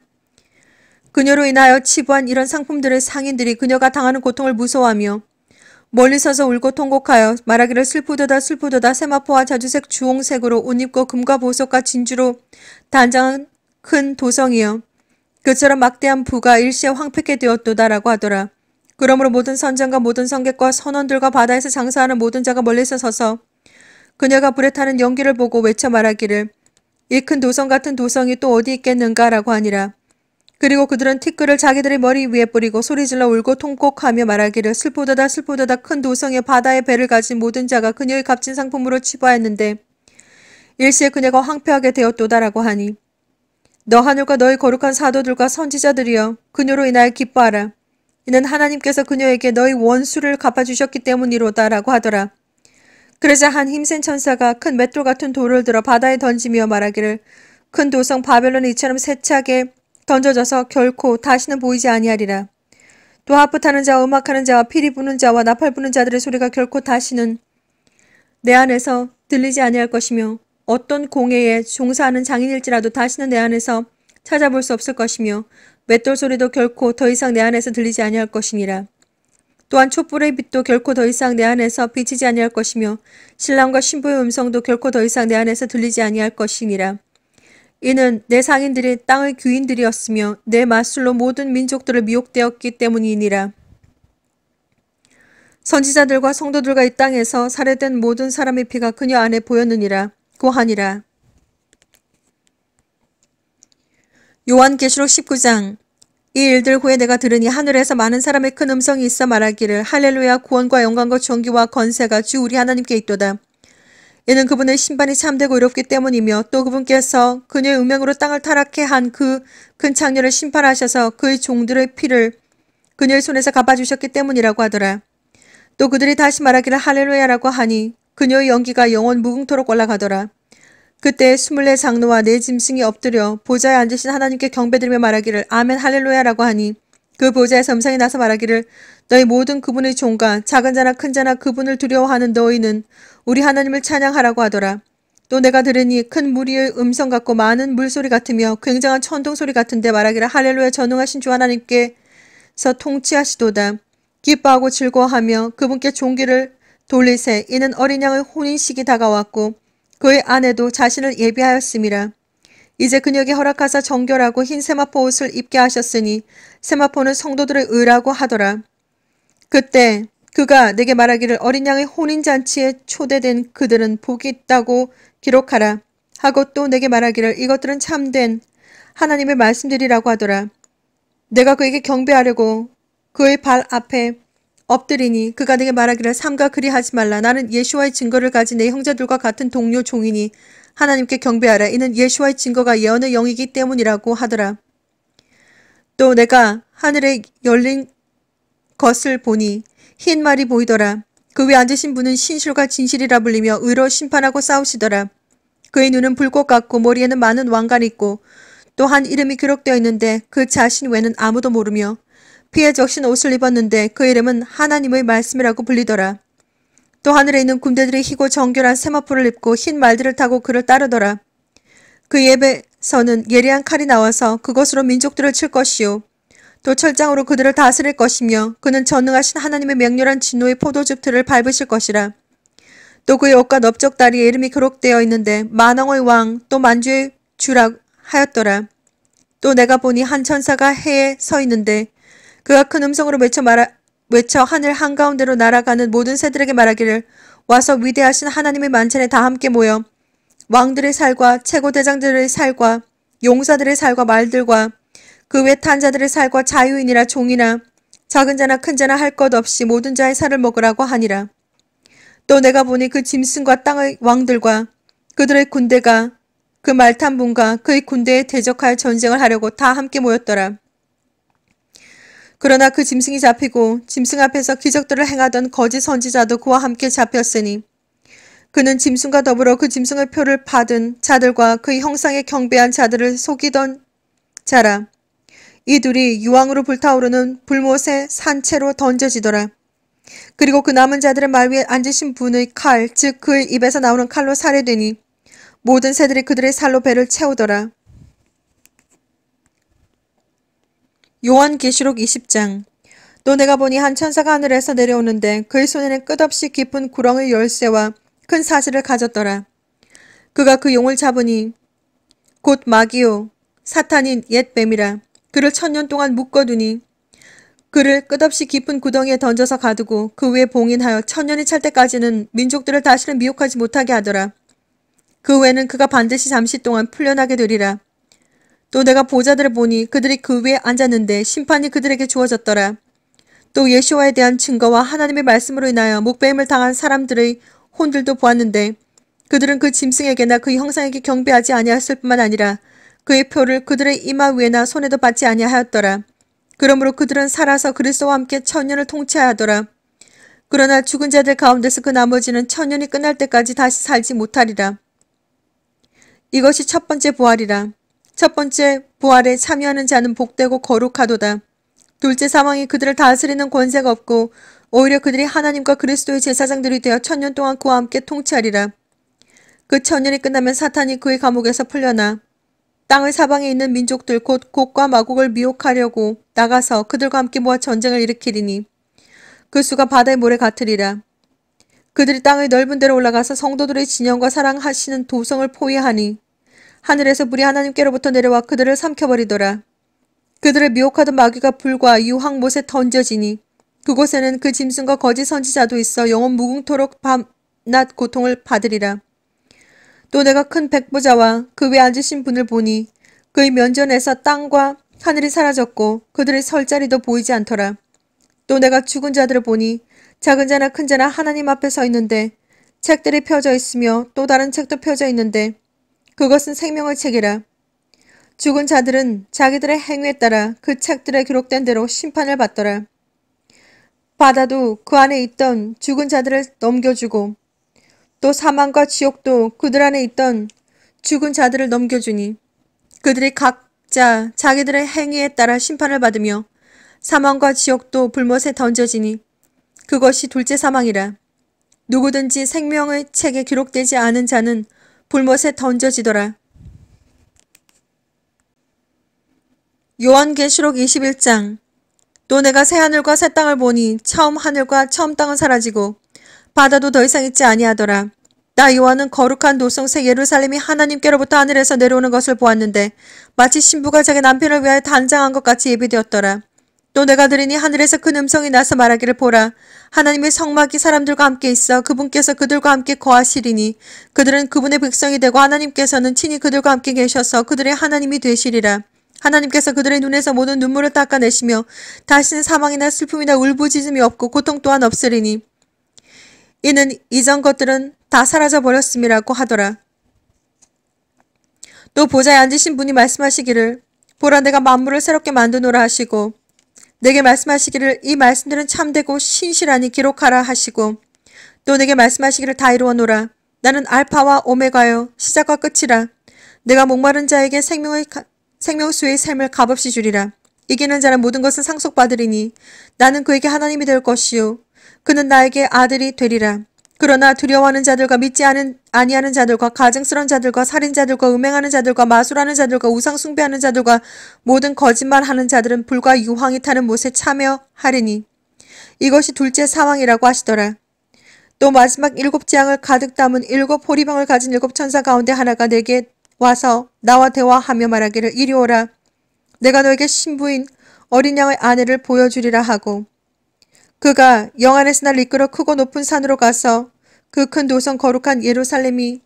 그녀로 인하여 치부한 이런 상품들의 상인들이 그녀가 당하는 고통을 무서워하며 멀리 서서 울고 통곡하여 말하기를 슬프도다 슬프도다 세마포와 자주색 주홍색으로 옷 입고 금과 보석과 진주로 단장한 큰 도성이여 그처럼 막대한 부가 일시에 황폐게 되었도다라고 하더라. 그러므로 모든 선장과 모든 성객과 선원들과 바다에서 장사하는 모든 자가 멀리서 서서 그녀가 불에 타는 연기를 보고 외쳐 말하기를 이 큰 도성 같은 도성이 또 어디 있겠는가라고 하니라. 그리고 그들은 티끌을 자기들의 머리 위에 뿌리고 소리질러 울고 통곡하며 말하기를 슬프도다 슬프도다 큰도성의 바다에 배를 가진 모든 자가 그녀의 값진 상품으로 치부하였는데 일시에 그녀가 황폐하게 되었도다라고 하니 너 하늘과 너의 거룩한 사도들과 선지자들이여 그녀로 인하여 기뻐하라. 이는 하나님께서 그녀에게 너희 원수를 갚아주셨기 때문이로다라고 하더라. 그러자 한 힘센 천사가 큰 맷돌 같은 돌을 들어 바다에 던지며 말하기를 큰 도성 바벨론이 이처럼 세차게 던져져서 결코 다시는 보이지 아니하리라. 또 하프타는 자와 음악하는 자와 피리 부는 자와 나팔 부는 자들의 소리가 결코 다시는 내 안에서 들리지 아니할 것이며 어떤 공예에 종사하는 장인일지라도 다시는 내 안에서 찾아볼 수 없을 것이며 맷돌 소리도 결코 더 이상 내 안에서 들리지 아니할 것이니라. 또한 촛불의 빛도 결코 더 이상 내 안에서 비치지 아니할 것이며 신랑과 신부의 음성도 결코 더 이상 내 안에서 들리지 아니할 것이니라. 이는 내 상인들이 땅의 귀인들이었으며 내 마술로 모든 민족들을 미혹되었기 때문이니라. 선지자들과 성도들과 이 땅에서 살해된 모든 사람의 피가 그녀 안에 보였느니라 고하니라. 요한계시록 19장 이 일들 후에 내가 들으니 하늘에서 많은 사람의 큰 음성이 있어 말하기를 할렐루야 구원과 영광과 존귀와 권세가 주 우리 하나님께 있도다. 이는 그분의 신반이 참되고 이롭기 때문이며 또 그분께서 그녀의 음명으로 땅을 타락해 한 그 큰 창녀를 심판하셔서 그의 종들의 피를 그녀의 손에서 갚아주셨기 때문이라고 하더라. 또 그들이 다시 말하기를 할렐루야라고 하니 그녀의 연기가 영원 무궁토록 올라가더라. 그때 스물네 장로와 내 네 짐승이 엎드려 보좌에 앉으신 하나님께 경배드리며 말하기를 아멘 할렐루야라고 하니 그 보좌의 점상이 나서 말하기를 너희 모든 그분의 종과 작은 자나 큰 자나 그분을 두려워하는 너희는 우리 하나님을 찬양하라고 하더라. 또 내가 들으니 큰 무리의 음성 같고 많은 물소리 같으며 굉장한 천둥 소리 같은데 말하기를 할렐루야 전능하신 주 하나님께서 통치하시도다. 기뻐하고 즐거워하며 그분께 종기를 돌리세 이는 어린 양의 혼인식이 다가왔고 그의 아내도 자신을 예비하였음니라 이제 그녀에게 허락하사 정결하고 흰 세마포 옷을 입게 하셨으니 세마포는 성도들의 의라고 하더라. 그때 그가 내게 말하기를 어린 양의 혼인잔치에 초대된 그들은 복이 있다고 기록하라. 하고 또 내게 말하기를 이것들은 참된 하나님의 말씀들이라고 하더라. 내가 그에게 경배하려고 그의 발 앞에 엎드리니 그가 내게 말하기를 삼가 그리하지 말라 나는 예수와의 증거를 가진 내 형제들과 같은 동료 종이니 하나님께 경배하라 이는 예수와의 증거가 예언의 영이기 때문이라고 하더라. 또 내가 하늘에 열린 것을 보니 흰 말이 보이더라. 그 위에 앉으신 분은 신실과 진실이라 불리며 의로 심판하고 싸우시더라. 그의 눈은 불꽃 같고 머리에는 많은 왕관 이 있고 또한 이름이 기록되어 있는데 그 자신 외는 에 아무도 모르며 그의 적신 옷을 입었는데 그 이름은 하나님의 말씀이라고 불리더라. 또 하늘에 있는 군대들이 희고 정결한 세마포를 입고 흰 말들을 타고 그를 따르더라. 그 예배서는 에 예리한 칼이 나와서 그것으로 민족들을 칠 것이요. 또 철장으로 그들을 다스릴 것이며 그는 전능하신 하나님의 맹렬한 진노의 포도즙틀을 밟으실 것이라. 또 그의 옷과 넓적 다리에 이름이 기록되어 있는데 만왕의 왕 또 만주의 주라 하였더라. 또 내가 보니 한 천사가 해에 서 있는데 그가 큰 음성으로 외쳐 말하, 외쳐 하늘 한가운데로 날아가는 모든 새들에게 말하기를 와서 위대하신 하나님의 만찬에 다 함께 모여 왕들의 살과 최고 대장들의 살과 용사들의 살과 말들과 그 외 탄자들의 살과 자유인이라 종이나 작은 자나 큰 자나 할 것 없이 모든 자의 살을 먹으라고 하니라. 또 내가 보니 그 짐승과 땅의 왕들과 그들의 군대가 그 말탄분과 그의 군대에 대적하여 전쟁을 하려고 다 함께 모였더라. 그러나 그 짐승이 잡히고 짐승 앞에서 기적들을 행하던 거짓 선지자도 그와 함께 잡혔으니 그는 짐승과 더불어 그 짐승의 표를 받은 자들과 그의 형상에 경배한 자들을 속이던 자라. 이 둘이 유황으로 불타오르는 불못에 산채로 던져지더라. 그리고 그 남은 자들의 말 위에 앉으신 분의 칼, 즉 그의 입에서 나오는 칼로 살해되니 모든 새들이 그들의 살로 배를 채우더라. 요한계시록 20장 또 내가 보니 한 천사가 하늘에서 내려오는데 그의 손에는 끝없이 깊은 구렁의 열쇠와 큰 사슬을 가졌더라. 그가 그 용을 잡으니 곧 마기요 사탄인 옛 뱀이라 그를 천년 동안 묶어두니 그를 끝없이 깊은 구덩이에 던져서 가두고 그 위에 봉인하여 천년이 찰 때까지는 민족들을 다시는 미혹하지 못하게 하더라. 그 외에는 그가 반드시 잠시 동안 풀려나게 되리라. 또 내가 보자들을 보니 그들이 그 위에 앉았는데 심판이 그들에게 주어졌더라. 또 예수와에 대한 증거와 하나님의 말씀으로 인하여 목배임을 당한 사람들의 혼들도 보았는데 그들은 그 짐승에게나 그 형상에게 경배하지 아니하였을 뿐만 아니라 그의 표를 그들의 이마 위에나 손에도 받지 아니하였더라. 그러므로 그들은 살아서 그리스도와 함께 천년을 통치하더라. 그러나 죽은 자들 가운데서 그 나머지는 천년이 끝날 때까지 다시 살지 못하리라. 이것이 첫 번째 부활이라. 첫 번째, 부활에 참여하는 자는 복되고 거룩하도다. 둘째, 사망이 그들을 다스리는 권세가 없고 오히려 그들이 하나님과 그리스도의 제사장들이 되어 천년 동안 그와 함께 통치하리라. 그 천년이 끝나면 사탄이 그의 감옥에서 풀려나 땅의 사방에 있는 민족들 곧 곡과 마곡을 미혹하려고 나가서 그들과 함께 모아 전쟁을 일으키리니 그 수가 바다의 모래 같으리라. 그들이 땅의 넓은 데로 올라가서 성도들의 진영과 사랑하시는 도성을 포위하니 하늘에서 물이 하나님께로부터 내려와 그들을 삼켜버리더라. 그들을 미혹하던 마귀가 불과 유황못에 던져지니 그곳에는 그 짐승과 거짓 선지자도 있어 영혼 무궁토록 밤낮 고통을 받으리라. 또 내가 큰 백보자와 그 위에 앉으신 분을 보니 그의 면전에서 땅과 하늘이 사라졌고 그들의 설 자리도 보이지 않더라. 또 내가 죽은 자들을 보니 작은 자나 큰 자나 하나님 앞에 서 있는데 책들이 펴져 있으며 또 다른 책도 펴져 있는데 그것은 생명의 책이라. 죽은 자들은 자기들의 행위에 따라 그 책들에 기록된 대로 심판을 받더라. 바다도 그 안에 있던 죽은 자들을 넘겨주고 또 사망과 지옥도 그들 안에 있던 죽은 자들을 넘겨주니 그들이 각자 자기들의 행위에 따라 심판을 받으며 사망과 지옥도 불못에 던져지니 그것이 둘째 사망이라. 누구든지 생명의 책에 기록되지 않은 자는 불못에 던져지더라. 요한계시록 21장 또 내가 새하늘과 새 땅을 보니 처음 하늘과 처음 땅은 사라지고 바다도 더 이상 있지 아니하더라. 나 요한은 거룩한 도성새 예루살렘이 하나님께로부터 하늘에서 내려오는 것을 보았는데 마치 신부가 자기 남편을 위하여 단장한 것 같이 예비되었더라. 또 내가 들으니 하늘에서 큰 음성이 나서 말하기를 보라. 하나님의 성막이 사람들과 함께 있어 그분께서 그들과 함께 거하시리니 그들은 그분의 백성이 되고 하나님께서는 친히 그들과 함께 계셔서 그들의 하나님이 되시리라. 하나님께서 그들의 눈에서 모든 눈물을 닦아내시며 다시는 사망이나 슬픔이나 울부짖음이 없고 고통 또한 없으리니 이는 이전 것들은 다 사라져 버렸음이라고 하더라. 또 보좌에 앉으신 분이 말씀하시기를 보라 내가 만물을 새롭게 만드노라 하시고 내게 말씀하시기를 이 말씀들은 참되고 신실하니 기록하라 하시고 또 내게 말씀하시기를 다 이루어 놓으라. 나는 알파와 오메가요 시작과 끝이라. 내가 목마른 자에게 생명의 생명수의 삶을 값없이 주리라. 이기는 자는 모든 것을 상속받으리니 나는 그에게 하나님이 될 것이요 그는 나에게 아들이 되리라. 그러나 두려워하는 자들과 믿지 않은, 아니하는 자들과 가증스러운 자들과 살인자들과 음행하는 자들과 마술하는 자들과 우상 숭배하는 자들과 모든 거짓말하는 자들은 불과 유황이 타는 못에 참여하리니 이것이 둘째 사왕이라고 하시더라. 또 마지막 일곱 재앙을 가득 담은 일곱 호리방을 가진 일곱 천사 가운데 하나가 내게 와서 나와 대화하며 말하기를 이리 오라. 내가 너에게 신부인 어린 양의 아내를 보여주리라 하고 그가 영안에서 날 이끌어 크고 높은 산으로 가서 그 큰 도성 거룩한 예루살렘이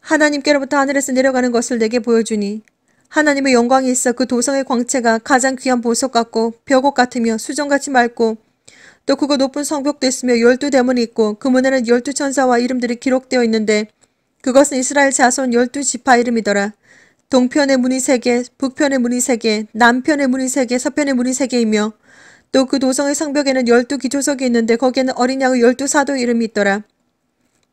하나님께로부터 하늘에서 내려가는 것을 내게 보여주니 하나님의 영광이 있어 그 도성의 광채가 가장 귀한 보석 같고 벽옥 같으며 수정같이 맑고 또 그거 높은 성벽도 있으며 열두 대문이 있고 그 문에는 열두 천사와 이름들이 기록되어 있는데 그것은 이스라엘 자손 열두 지파 이름이더라. 동편의 문이 세 개, 북편의 문이 세 개, 남편의 문이 세 개, 서편의 문이 세 개이며 또그 도성의 성벽에는 열두 기초석이 있는데 거기에는 어린 양의 열두 사도 이름이 있더라.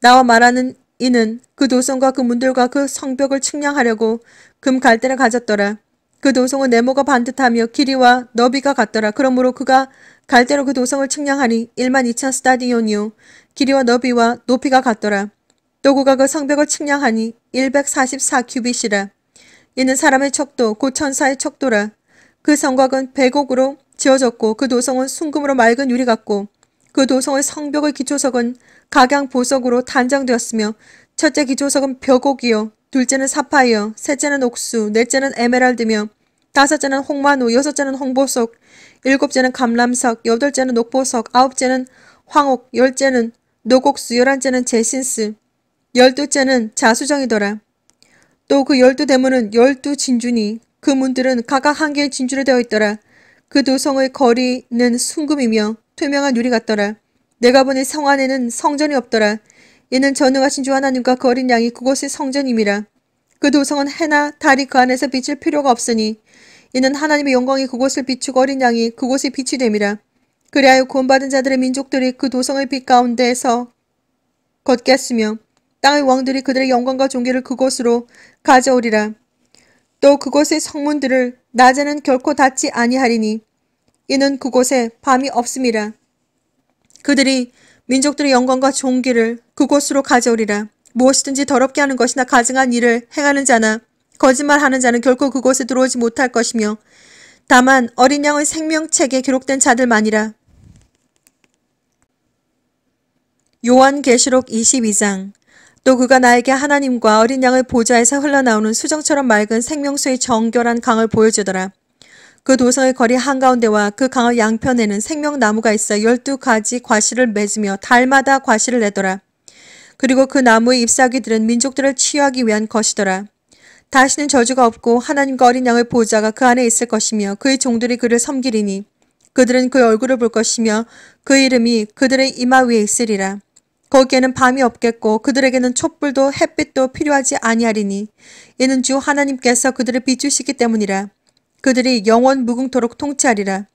나와 말하는 이는 그 도성과 그 문들과 그 성벽을 측량하려고 금 갈대를 가졌더라. 그 도성은 네모가 반듯하며 길이와 너비가 같더라. 그러므로 그가 갈대로 그 도성을 측량하니 1만 2천 스타디온이요. 길이와 너비와 높이가 같더라. 또 그가 그 성벽을 측량하니 144 큐빗이라. 이는 사람의 척도, 곧 천사의 척도라. 그 성곽은 1 0 0억으로 지어졌고 그 도성은 순금으로 맑은 유리 같고 그 도성의 성벽의 기초석은 각양 보석으로 단장되었으며 첫째 기초석은 벼곡이요 둘째는 사파이어 셋째는 옥수 넷째는 에메랄드며 다섯째는 홍만우 여섯째는 홍보석 일곱째는 감람석 여덟째는 녹보석 아홉째는 황옥 열째는 노곡수 열한째는 제신스 열두째는 자수정이더라. 또 그 열두 대문은 열두 진주니 그 문들은 각각 한 개의 진주로 되어 있더라. 그 도성의 거리는 순금이며 투명한 유리 같더라. 내가 보니 성 안에는 성전이 없더라. 이는 전능하신 주 하나님과 그 어린 양이 그곳의 성전임이라. 그 도성은 해나 달이 그 안에서 비칠 필요가 없으니 이는 하나님의 영광이 그곳을 비추고 어린 양이 그곳에 빛이 됨이라. 그리하여 구원받은 자들의 민족들이 그 도성의 빛 가운데에서 걷겠으며 땅의 왕들이 그들의 영광과 종귀를 그곳으로 가져오리라. 또 그곳의 성문들을 낮에는 결코 닫지 아니하리니 이는 그곳에 밤이 없음이라. 그들이 민족들의 영광과 종기를 그곳으로 가져오리라. 무엇이든지 더럽게 하는 것이나 가증한 일을 행하는 자나 거짓말하는 자는 결코 그곳에 들어오지 못할 것이며 다만 어린 양의 생명책에 기록된 자들만이라. 요한계시록 22장 또 그가 나에게 하나님과 어린 양을 보좌에서 흘러나오는 수정처럼 맑은 생명수의 정결한 강을 보여주더라. 그 도성의 거리 한가운데와 그 강의 양편에는 생명나무가 있어 열두 가지 과실을 맺으며 달마다 과실을 내더라. 그리고 그 나무의 잎사귀들은 민족들을 치유하기 위한 것이더라. 다시는 저주가 없고 하나님과 어린 양의 보좌가그 안에 있을 것이며 그의 종들이 그를 섬기리니 그들은 그의 얼굴을 볼 것이며 그 이름이 그들의 이마 위에 있으리라. 거기에는 밤이 없겠고 그들에게는 촛불도 햇빛도 필요하지 아니하리니 이는 주 하나님께서 그들을 비추시기 때문이라 그들이 영원 무궁토록 통치하리라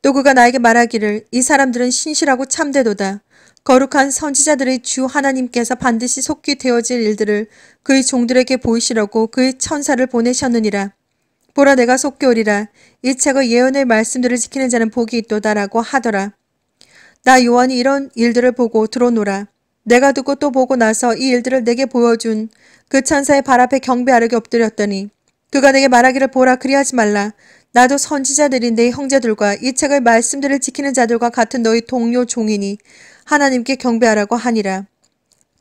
또 그가 나에게 말하기를 이 사람들은 신실하고 참되도다 거룩한 선지자들의 주 하나님께서 반드시 속히 되어질 일들을 그의 종들에게 보이시려고 그의 천사를 보내셨느니라. 보라 내가 속히 오리라. 이 책의 예언의 말씀들을 지키는 자는 복이 있도다라고 하더라. 나 요한이 이런 일들을 보고 들어노라. 내가 듣고 또 보고 나서 이 일들을 내게 보여준 그 천사의 발 앞에 경배하려게 엎드렸더니 그가 내게 말하기를 보라 그리하지 말라. 나도 선지자들인 내 형제들과 이 책의 말씀들을 지키는 자들과 같은 너희 동료 종이니 하나님께 경배하라고 하니라.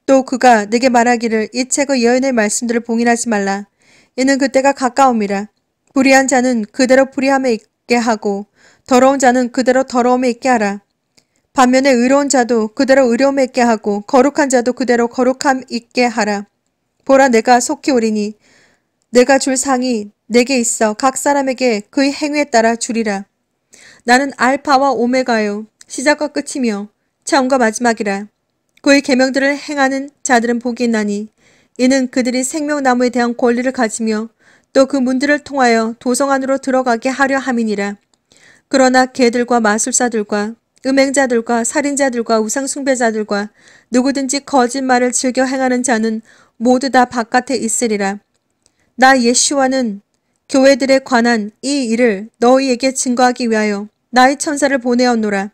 또 그가 내게 말하기를 이 책의 예언의 말씀들을 봉인하지 말라. 이는 그때가 가까움이라. 불의한 자는 그대로 불의함에 있게 하고 더러운 자는 그대로 더러움에 있게 하라. 반면에 의로운 자도 그대로 의로움 있게 하고 거룩한 자도 그대로 거룩함 있게 하라. 보라 내가 속히 오리니 내가 줄 상이 내게 있어 각 사람에게 그의 행위에 따라 줄이라 나는 알파와 오메가요 시작과 끝이며 처음과 마지막이라. 그의 계명들을 행하는 자들은 복이 나니 이는 그들이 생명나무에 대한 권리를 가지며 또 그 문들을 통하여 도성 안으로 들어가게 하려 함이니라. 그러나 개들과 마술사들과 음행자들과 살인자들과 우상숭배자들과 누구든지 거짓말을 즐겨 행하는 자는 모두 다 바깥에 있으리라. 나예슈와는 교회들에 관한 이 일을 너희에게 증거하기 위하여 나의 천사를 보내었노라.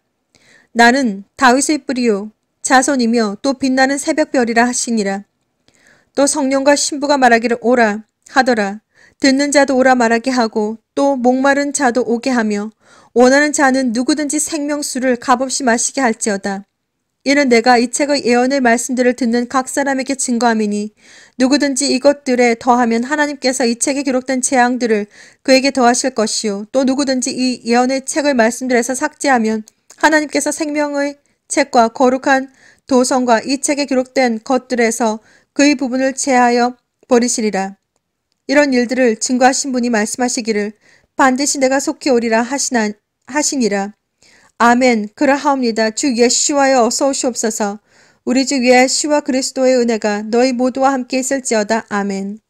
나는 다윗의 뿌리요 자손이며 또 빛나는 새벽별이라 하시니라. 또 성령과 신부가 말하기를 오라 하더라. 듣는 자도 오라 말하게 하고 또 목마른 자도 오게 하며 원하는 자는 누구든지 생명수를 값없이 마시게 할지어다. 이는 내가 이 책의 예언의 말씀들을 듣는 각 사람에게 증거함이니 누구든지 이것들에 더하면 하나님께서 이 책에 기록된 재앙들을 그에게 더하실 것이요 또 누구든지 이 예언의 책의 말씀들에서 삭제하면 하나님께서 생명의 책과 거룩한 도성과 이 책에 기록된 것들에서 그의 부분을 제하여 버리시리라. 이런 일들을 증거하신 분이 말씀하시기를 반드시 내가 속히 오리라 하시나 하시니라. 아멘. 그러하옵니다. 주 예수와여 어서 오시옵소서. 우리 주 예수와 그리스도의 은혜가 너희 모두와 함께 있을지어다. 아멘.